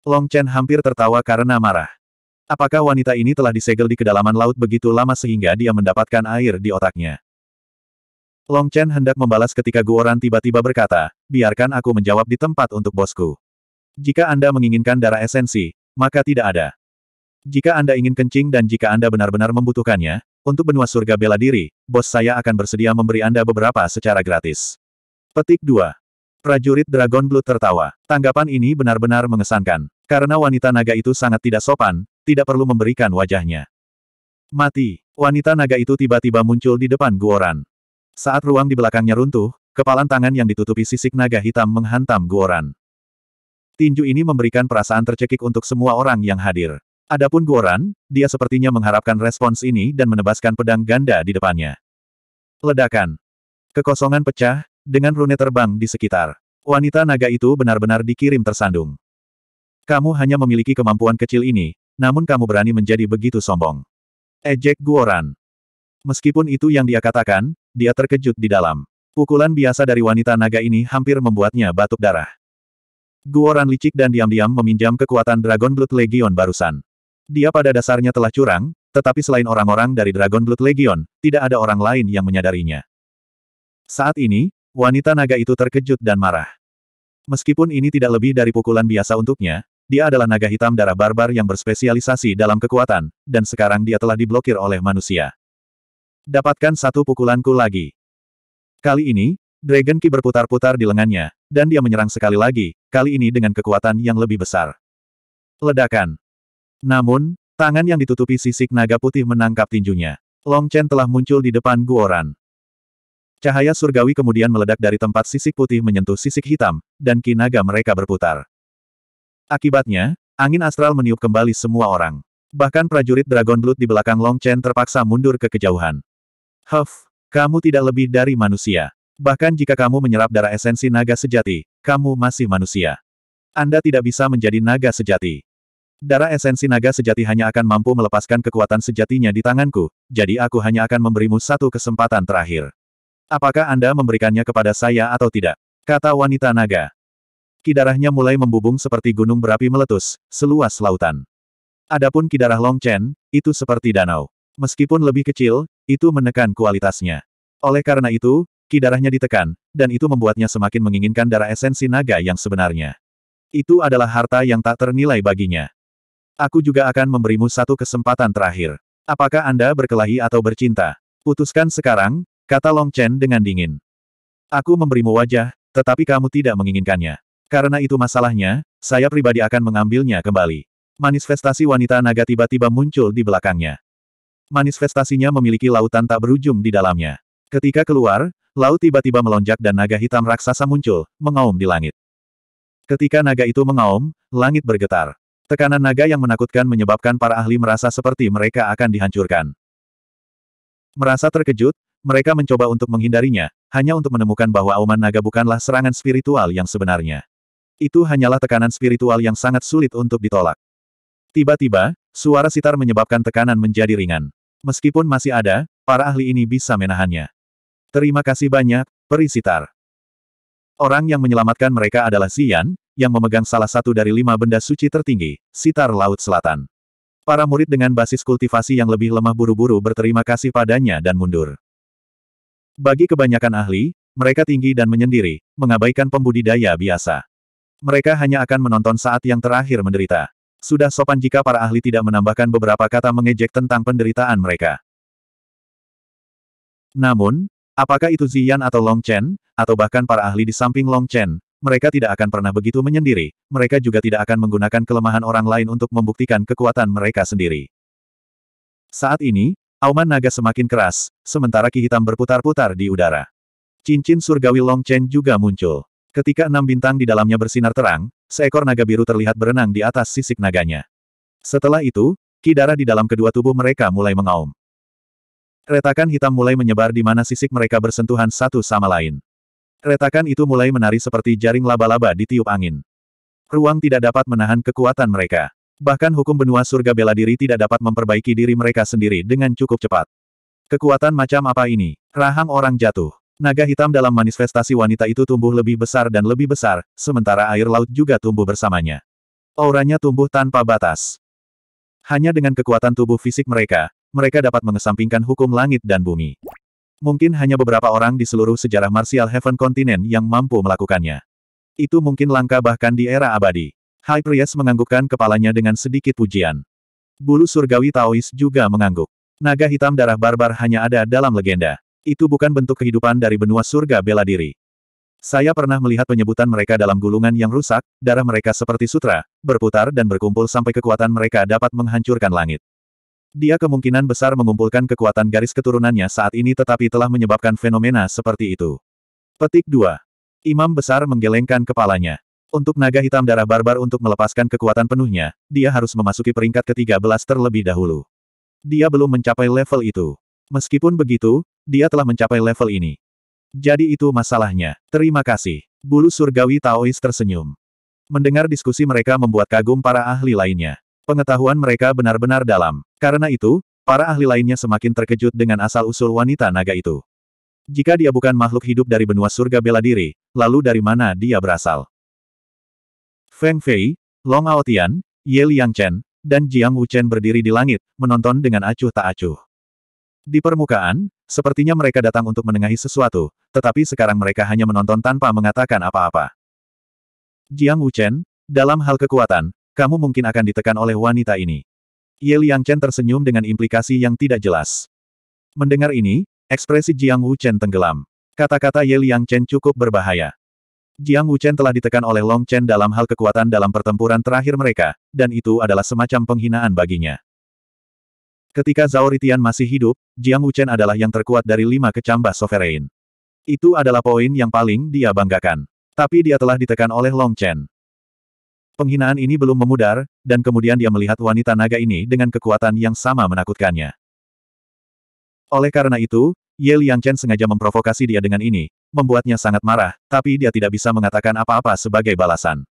Long Chen hampir tertawa karena marah. Apakah wanita ini telah disegel di kedalaman laut begitu lama sehingga dia mendapatkan air di otaknya? Long Chen hendak membalas ketika Guoran tiba-tiba berkata, biarkan aku menjawab di tempat untuk bosku. Jika Anda menginginkan darah esensi, maka tidak ada. Jika Anda ingin kencing dan jika Anda benar-benar membutuhkannya, untuk benua surga bela diri, bos saya akan bersedia memberi Anda beberapa secara gratis. Petik 2. Prajurit Dragon Blood tertawa. Tanggapan ini benar-benar mengesankan. Karena wanita naga itu sangat tidak sopan, tidak perlu memberikan wajahnya. Mati. Wanita naga itu tiba-tiba muncul di depan Guoran. Saat ruang di belakangnya runtuh, kepalan tangan yang ditutupi sisik naga hitam menghantam Guoran. Tinju ini memberikan perasaan tercekik untuk semua orang yang hadir. Adapun Guoran, dia sepertinya mengharapkan respons ini dan menebaskan pedang ganda di depannya. Ledakan. Kekosongan pecah, dengan rune terbang di sekitar. Wanita naga itu benar-benar dikirim tersandung. Kamu hanya memiliki kemampuan kecil ini, namun kamu berani menjadi begitu sombong. Ejek Guoran. Meskipun itu yang dia katakan, dia terkejut di dalam. Pukulan biasa dari wanita naga ini hampir membuatnya batuk darah. Guoran licik dan diam-diam meminjam kekuatan Dragon Blood Legion barusan. Dia pada dasarnya telah curang, tetapi selain orang-orang dari Dragon Blood Legion, tidak ada orang lain yang menyadarinya. Saat ini, wanita naga itu terkejut dan marah. Meskipun ini tidak lebih dari pukulan biasa untuknya, dia adalah naga hitam darah barbar yang berspesialisasi dalam kekuatan, dan sekarang dia telah diblokir oleh manusia. Dapatkan satu pukulanku lagi. Kali ini, Dragon Ki berputar-putar di lengannya, dan dia menyerang sekali lagi, kali ini dengan kekuatan yang lebih besar. Ledakan. Namun, tangan yang ditutupi sisik naga putih menangkap tinjunya. Long Chen telah muncul di depan Guoran. Cahaya surgawi kemudian meledak dari tempat sisik putih menyentuh sisik hitam, dan kinaga mereka berputar. Akibatnya, angin astral meniup kembali semua orang. Bahkan prajurit Dragon Blood di belakang Long Chen terpaksa mundur ke kejauhan. Huff, kamu tidak lebih dari manusia. Bahkan jika kamu menyerap darah esensi naga sejati, kamu masih manusia. Anda tidak bisa menjadi naga sejati. Darah esensi naga sejati hanya akan mampu melepaskan kekuatan sejatinya di tanganku, jadi aku hanya akan memberimu satu kesempatan terakhir. Apakah Anda memberikannya kepada saya atau tidak? Kata wanita naga. Kidarahnya mulai membubung seperti gunung berapi meletus, seluas lautan. Adapun kidarah Chen, itu seperti danau. Meskipun lebih kecil, itu menekan kualitasnya. Oleh karena itu, kidarahnya ditekan, dan itu membuatnya semakin menginginkan darah esensi naga yang sebenarnya. Itu adalah harta yang tak ternilai baginya. Aku juga akan memberimu satu kesempatan terakhir. Apakah Anda berkelahi atau bercinta? Putuskan sekarang, kata Long Chen dengan dingin. Aku memberimu wajah, tetapi kamu tidak menginginkannya. Karena itu masalahnya, saya pribadi akan mengambilnya kembali. Manifestasi wanita naga tiba-tiba muncul di belakangnya. Manifestasinya memiliki lautan tak berujung di dalamnya. Ketika keluar, laut tiba-tiba melonjak dan naga hitam raksasa muncul, mengaum di langit. Ketika naga itu mengaum, langit bergetar. Tekanan naga yang menakutkan menyebabkan para ahli merasa seperti mereka akan dihancurkan. Merasa terkejut, mereka mencoba untuk menghindarinya, hanya untuk menemukan bahwa auman naga bukanlah serangan spiritual yang sebenarnya. Itu hanyalah tekanan spiritual yang sangat sulit untuk ditolak. Tiba-tiba, suara sitar menyebabkan tekanan menjadi ringan. Meskipun masih ada, para ahli ini bisa menahannya. Terima kasih banyak, peri sitar. Orang yang menyelamatkan mereka adalah Xian, yang memegang salah satu dari lima benda suci tertinggi, Sitar Laut Selatan. Para murid dengan basis kultivasi yang lebih lemah buru-buru berterima kasih padanya dan mundur. Bagi kebanyakan ahli, mereka tinggi dan menyendiri, mengabaikan pembudidaya biasa. Mereka hanya akan menonton saat yang terakhir menderita. Sudah sopan jika para ahli tidak menambahkan beberapa kata mengejek tentang penderitaan mereka. Namun, apakah itu Ziyan atau Long Chen, atau bahkan para ahli di samping Long Chen, mereka tidak akan pernah begitu menyendiri, mereka juga tidak akan menggunakan kelemahan orang lain untuk membuktikan kekuatan mereka sendiri. Saat ini, auman naga semakin keras, sementara ki hitam berputar-putar di udara. Cincin surgawi Long Chen juga muncul. Ketika enam bintang di dalamnya bersinar terang, seekor naga biru terlihat berenang di atas sisik naganya. Setelah itu, ki darah di dalam kedua tubuh mereka mulai mengaum. Retakan hitam mulai menyebar di mana sisik mereka bersentuhan satu sama lain. Retakan itu mulai menari seperti jaring laba-laba di tiup angin. Ruang tidak dapat menahan kekuatan mereka. Bahkan hukum benua surga bela diri tidak dapat memperbaiki diri mereka sendiri dengan cukup cepat. Kekuatan macam apa ini? Rahang orang jatuh. Naga hitam dalam manifestasi wanita itu tumbuh lebih besar dan lebih besar, sementara air laut juga tumbuh bersamanya. Auranya tumbuh tanpa batas. Hanya dengan kekuatan tubuh fisik mereka, mereka dapat mengesampingkan hukum langit dan bumi. Mungkin hanya beberapa orang di seluruh sejarah Martial Heaven Continent yang mampu melakukannya. Itu mungkin langka bahkan di era abadi. High Priest menganggukkan kepalanya dengan sedikit pujian. Bulu surgawi Taois juga mengangguk. Naga hitam darah barbar hanya ada dalam legenda. Itu bukan bentuk kehidupan dari benua surga bela diri. Saya pernah melihat penyebutan mereka dalam gulungan yang rusak, darah mereka seperti sutra, berputar dan berkumpul sampai kekuatan mereka dapat menghancurkan langit. Dia kemungkinan besar mengumpulkan kekuatan garis keturunannya saat ini tetapi telah menyebabkan fenomena seperti itu. Petik 2. Imam besar menggelengkan kepalanya. Untuk naga hitam darah barbar untuk melepaskan kekuatan penuhnya, dia harus memasuki peringkat ke-13 terlebih dahulu. Dia belum mencapai level itu. Meskipun begitu, dia telah mencapai level ini. Jadi itu masalahnya. Terima kasih. Bulu surgawi Taois tersenyum. Mendengar diskusi mereka membuat kagum para ahli lainnya. Pengetahuan mereka benar-benar dalam. Karena itu, para ahli lainnya semakin terkejut dengan asal-usul wanita naga itu. Jika dia bukan makhluk hidup dari benua surga bela diri, lalu dari mana dia berasal? Feng Fei, Long Aotian, Ye Liang Chen, dan Jiang Wuchen berdiri di langit, menonton dengan acuh tak acuh. Di permukaan, sepertinya mereka datang untuk menengahi sesuatu, tetapi sekarang mereka hanya menonton tanpa mengatakan apa-apa. Jiang Wuchen, dalam hal kekuatan, kamu mungkin akan ditekan oleh wanita ini. Ye Liang Chen tersenyum dengan implikasi yang tidak jelas. Mendengar ini, ekspresi Jiang Wu Chen tenggelam. Kata-kata Ye Liang Chen cukup berbahaya. Jiang Wu Chen telah ditekan oleh Long Chen dalam hal kekuatan dalam pertempuran terakhir mereka, dan itu adalah semacam penghinaan baginya. Ketika Zhao Ritian masih hidup, Jiang Wu Chen adalah yang terkuat dari lima kecambah sovereign. Itu adalah poin yang paling dia banggakan. Tapi dia telah ditekan oleh Long Chen. Penghinaan ini belum memudar, dan kemudian dia melihat wanita naga ini dengan kekuatan yang sama menakutkannya. Oleh karena itu, Ye Liangchen sengaja memprovokasi dia dengan ini, membuatnya sangat marah, tapi dia tidak bisa mengatakan apa-apa sebagai balasan.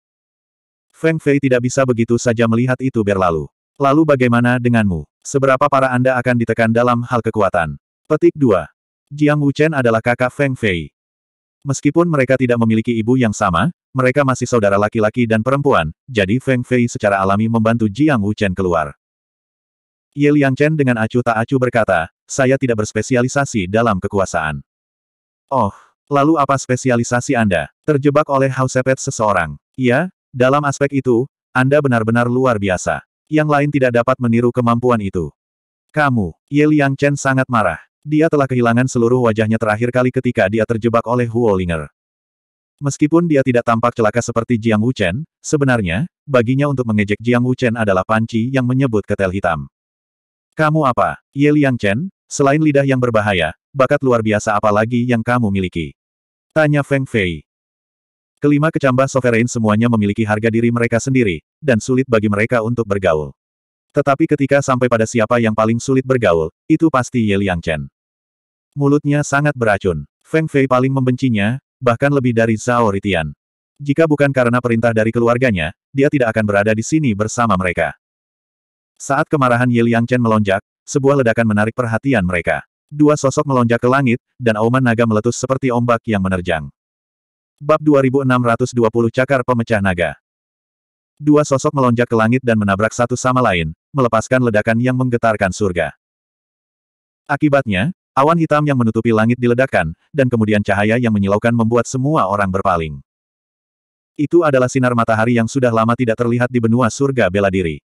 Feng Fei tidak bisa begitu saja melihat itu berlalu. Lalu bagaimana denganmu? Seberapa para Anda akan ditekan dalam hal kekuatan? Petik 2. Jiang Wuchen adalah kakak Feng Fei. Meskipun mereka tidak memiliki ibu yang sama, mereka masih saudara laki-laki dan perempuan, jadi Feng Fei secara alami membantu Jiang Wuchen keluar. Ye Liang Chen dengan acuh tak acuh berkata, saya tidak berspesialisasi dalam kekuasaan. Oh, lalu apa spesialisasi Anda? Terjebak oleh Sepet seseorang. iya? dalam aspek itu, Anda benar-benar luar biasa. Yang lain tidak dapat meniru kemampuan itu. Kamu, Ye Liang Chen sangat marah. Dia telah kehilangan seluruh wajahnya terakhir kali ketika dia terjebak oleh Huo Linger. Meskipun dia tidak tampak celaka seperti Jiang Wuchen, sebenarnya, baginya untuk mengejek Jiang Wuchen adalah panci yang menyebut ketel hitam. Kamu apa? Ye Liang Chen, selain lidah yang berbahaya, bakat luar biasa apa lagi yang kamu miliki? Tanya Feng Fei. Kelima kecambah sovereign semuanya memiliki harga diri mereka sendiri, dan sulit bagi mereka untuk bergaul. Tetapi ketika sampai pada siapa yang paling sulit bergaul, itu pasti Ye Liang Chen. Mulutnya sangat beracun. Feng Fei paling membencinya, bahkan lebih dari Zhao Ritian. Jika bukan karena perintah dari keluarganya, dia tidak akan berada di sini bersama mereka. Saat kemarahan Ye Chen melonjak, sebuah ledakan menarik perhatian mereka. Dua sosok melonjak ke langit, dan auman naga meletus seperti ombak yang menerjang. Bab 2620 Cakar Pemecah Naga Dua sosok melonjak ke langit dan menabrak satu sama lain, melepaskan ledakan yang menggetarkan surga. Akibatnya, Awan hitam yang menutupi langit diledakkan, dan kemudian cahaya yang menyilaukan membuat semua orang berpaling. Itu adalah sinar matahari yang sudah lama tidak terlihat di benua surga bela diri.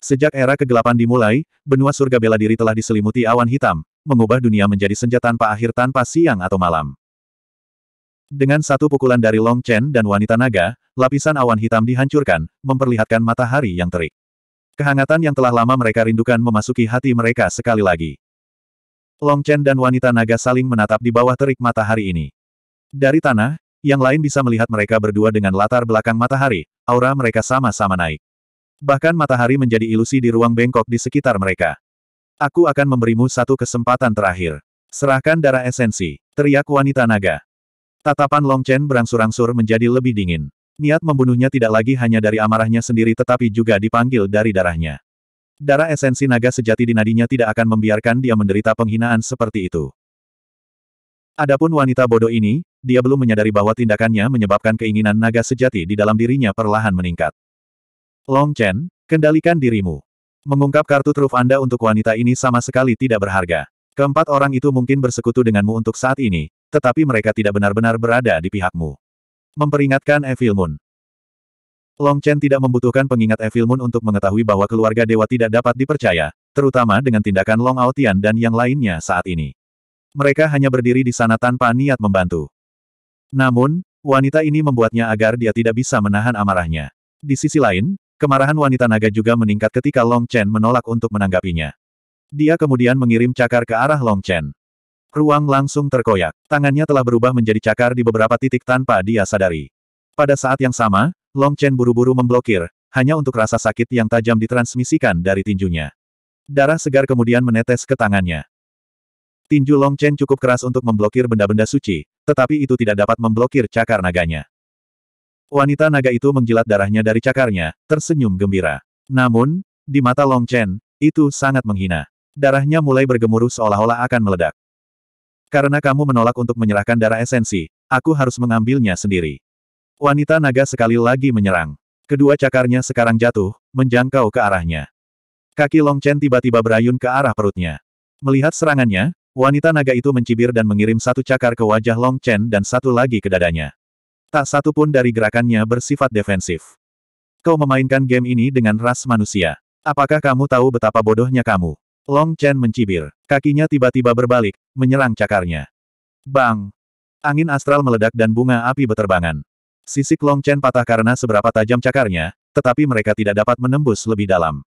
Sejak era kegelapan dimulai, benua surga bela diri telah diselimuti awan hitam, mengubah dunia menjadi senja tanpa akhir tanpa siang atau malam. Dengan satu pukulan dari Long Chen dan wanita naga, lapisan awan hitam dihancurkan, memperlihatkan matahari yang terik. Kehangatan yang telah lama mereka rindukan memasuki hati mereka sekali lagi. Long Chen dan wanita naga saling menatap di bawah terik matahari ini. Dari tanah, yang lain bisa melihat mereka berdua dengan latar belakang matahari, aura mereka sama-sama naik. Bahkan matahari menjadi ilusi di ruang bengkok di sekitar mereka. Aku akan memberimu satu kesempatan terakhir. Serahkan darah esensi, teriak wanita naga. Tatapan Long Chen berangsur-angsur menjadi lebih dingin. Niat membunuhnya tidak lagi hanya dari amarahnya sendiri tetapi juga dipanggil dari darahnya. Darah esensi naga sejati di nadinya tidak akan membiarkan dia menderita penghinaan seperti itu. Adapun wanita bodoh ini, dia belum menyadari bahwa tindakannya menyebabkan keinginan naga sejati di dalam dirinya perlahan meningkat. Long Chen, kendalikan dirimu. Mengungkap kartu truf Anda untuk wanita ini sama sekali tidak berharga. Keempat orang itu mungkin bersekutu denganmu untuk saat ini, tetapi mereka tidak benar-benar berada di pihakmu. Memperingatkan Evil Moon. Long Chen tidak membutuhkan pengingat Evil Moon untuk mengetahui bahwa keluarga dewa tidak dapat dipercaya, terutama dengan tindakan Long Aotian dan yang lainnya saat ini. Mereka hanya berdiri di sana tanpa niat membantu. Namun, wanita ini membuatnya agar dia tidak bisa menahan amarahnya. Di sisi lain, kemarahan wanita naga juga meningkat ketika Long Chen menolak untuk menanggapinya. Dia kemudian mengirim cakar ke arah Long Chen. Ruang langsung terkoyak. Tangannya telah berubah menjadi cakar di beberapa titik tanpa dia sadari. Pada saat yang sama, Long Chen buru-buru memblokir, hanya untuk rasa sakit yang tajam ditransmisikan dari tinjunya. Darah segar kemudian menetes ke tangannya. Tinju Long Chen cukup keras untuk memblokir benda-benda suci, tetapi itu tidak dapat memblokir cakar naganya. Wanita naga itu menjilat darahnya dari cakarnya, tersenyum gembira. Namun, di mata Long Chen, itu sangat menghina. Darahnya mulai bergemuruh seolah-olah akan meledak. Karena kamu menolak untuk menyerahkan darah esensi, aku harus mengambilnya sendiri. Wanita naga sekali lagi menyerang. Kedua cakarnya sekarang jatuh, menjangkau ke arahnya. Kaki Long Chen tiba-tiba berayun ke arah perutnya. Melihat serangannya, wanita naga itu mencibir dan mengirim satu cakar ke wajah Long Chen dan satu lagi ke dadanya. Tak satu pun dari gerakannya bersifat defensif. Kau memainkan game ini dengan ras manusia. Apakah kamu tahu betapa bodohnya kamu? Long Chen mencibir. Kakinya tiba-tiba berbalik, menyerang cakarnya. Bang! Angin astral meledak dan bunga api beterbangan. Sisik Long Chen patah karena seberapa tajam cakarnya, tetapi mereka tidak dapat menembus lebih dalam.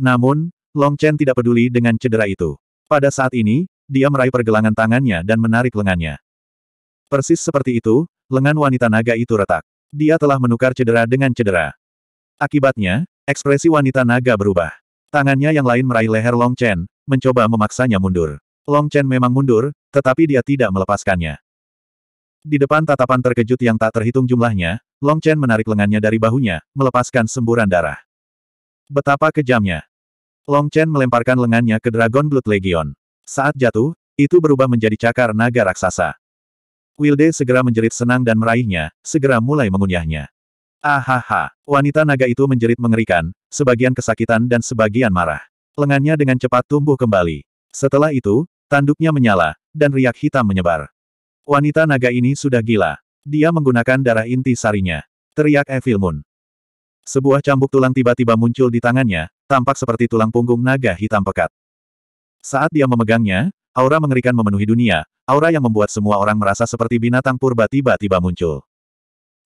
Namun, Long Chen tidak peduli dengan cedera itu. Pada saat ini, dia meraih pergelangan tangannya dan menarik lengannya. Persis seperti itu, lengan wanita naga itu retak. Dia telah menukar cedera dengan cedera. Akibatnya, ekspresi wanita naga berubah. Tangannya yang lain meraih leher Long Chen, mencoba memaksanya mundur. Long Chen memang mundur, tetapi dia tidak melepaskannya. Di depan tatapan terkejut yang tak terhitung jumlahnya, Long Chen menarik lengannya dari bahunya, melepaskan semburan darah. Betapa kejamnya. Long Chen melemparkan lengannya ke Dragon Blood Legion. Saat jatuh, itu berubah menjadi cakar naga raksasa. Wilde segera menjerit senang dan meraihnya, segera mulai mengunyahnya. Ahaha, wanita naga itu menjerit mengerikan, sebagian kesakitan dan sebagian marah. Lengannya dengan cepat tumbuh kembali. Setelah itu, tanduknya menyala, dan riak hitam menyebar. Wanita naga ini sudah gila. Dia menggunakan darah inti sarinya. Teriak Evil Moon. Sebuah cambuk tulang tiba-tiba muncul di tangannya, tampak seperti tulang punggung naga hitam pekat. Saat dia memegangnya, aura mengerikan memenuhi dunia, aura yang membuat semua orang merasa seperti binatang purba tiba-tiba muncul.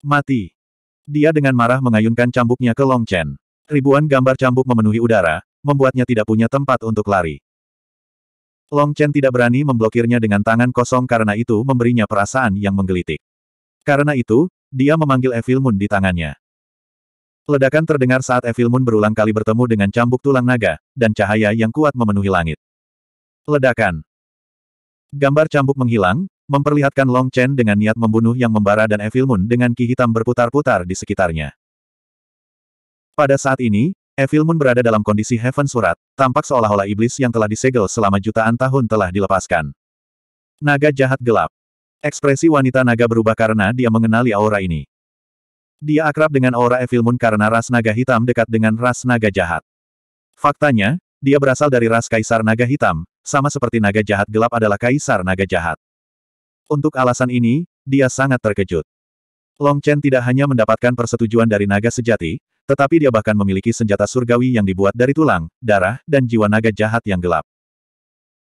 Mati. Dia dengan marah mengayunkan cambuknya ke Long Chen. Ribuan gambar cambuk memenuhi udara, membuatnya tidak punya tempat untuk lari. Long Chen tidak berani memblokirnya dengan tangan kosong karena itu memberinya perasaan yang menggelitik. Karena itu, dia memanggil Evil Moon di tangannya. Ledakan terdengar saat Evil Moon berulang kali bertemu dengan cambuk tulang naga, dan cahaya yang kuat memenuhi langit. Ledakan. Gambar cambuk menghilang, memperlihatkan Long Chen dengan niat membunuh yang membara dan Evil Moon dengan ki hitam berputar-putar di sekitarnya. Pada saat ini, Evil Moon berada dalam kondisi Heaven Surat, tampak seolah-olah iblis yang telah disegel selama jutaan tahun telah dilepaskan. Naga jahat gelap. Ekspresi wanita naga berubah karena dia mengenali aura ini. Dia akrab dengan aura Evil Moon karena ras naga hitam dekat dengan ras naga jahat. Faktanya, dia berasal dari ras Kaisar Naga Hitam, sama seperti naga jahat gelap adalah Kaisar Naga Jahat. Untuk alasan ini, dia sangat terkejut. Long Chen tidak hanya mendapatkan persetujuan dari naga sejati, tetapi dia bahkan memiliki senjata surgawi yang dibuat dari tulang, darah, dan jiwa naga jahat yang gelap.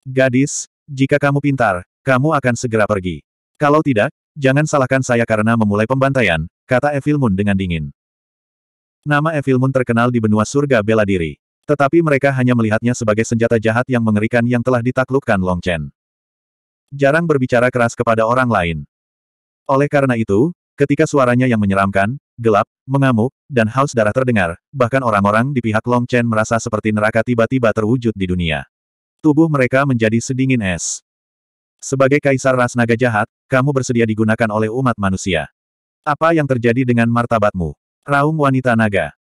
Gadis, jika kamu pintar, kamu akan segera pergi. Kalau tidak, jangan salahkan saya karena memulai pembantaian, kata Evil Moon dengan dingin. Nama Evil Moon terkenal di benua surga bela diri. Tetapi mereka hanya melihatnya sebagai senjata jahat yang mengerikan yang telah ditaklukkan Long Chen. Jarang berbicara keras kepada orang lain. Oleh karena itu, ketika suaranya yang menyeramkan, gelap, mengamuk, dan haus darah terdengar, bahkan orang-orang di pihak Long Chen merasa seperti neraka tiba-tiba terwujud di dunia. Tubuh mereka menjadi sedingin es. Sebagai kaisar ras naga jahat, kamu bersedia digunakan oleh umat manusia. Apa yang terjadi dengan martabatmu? Raung wanita naga.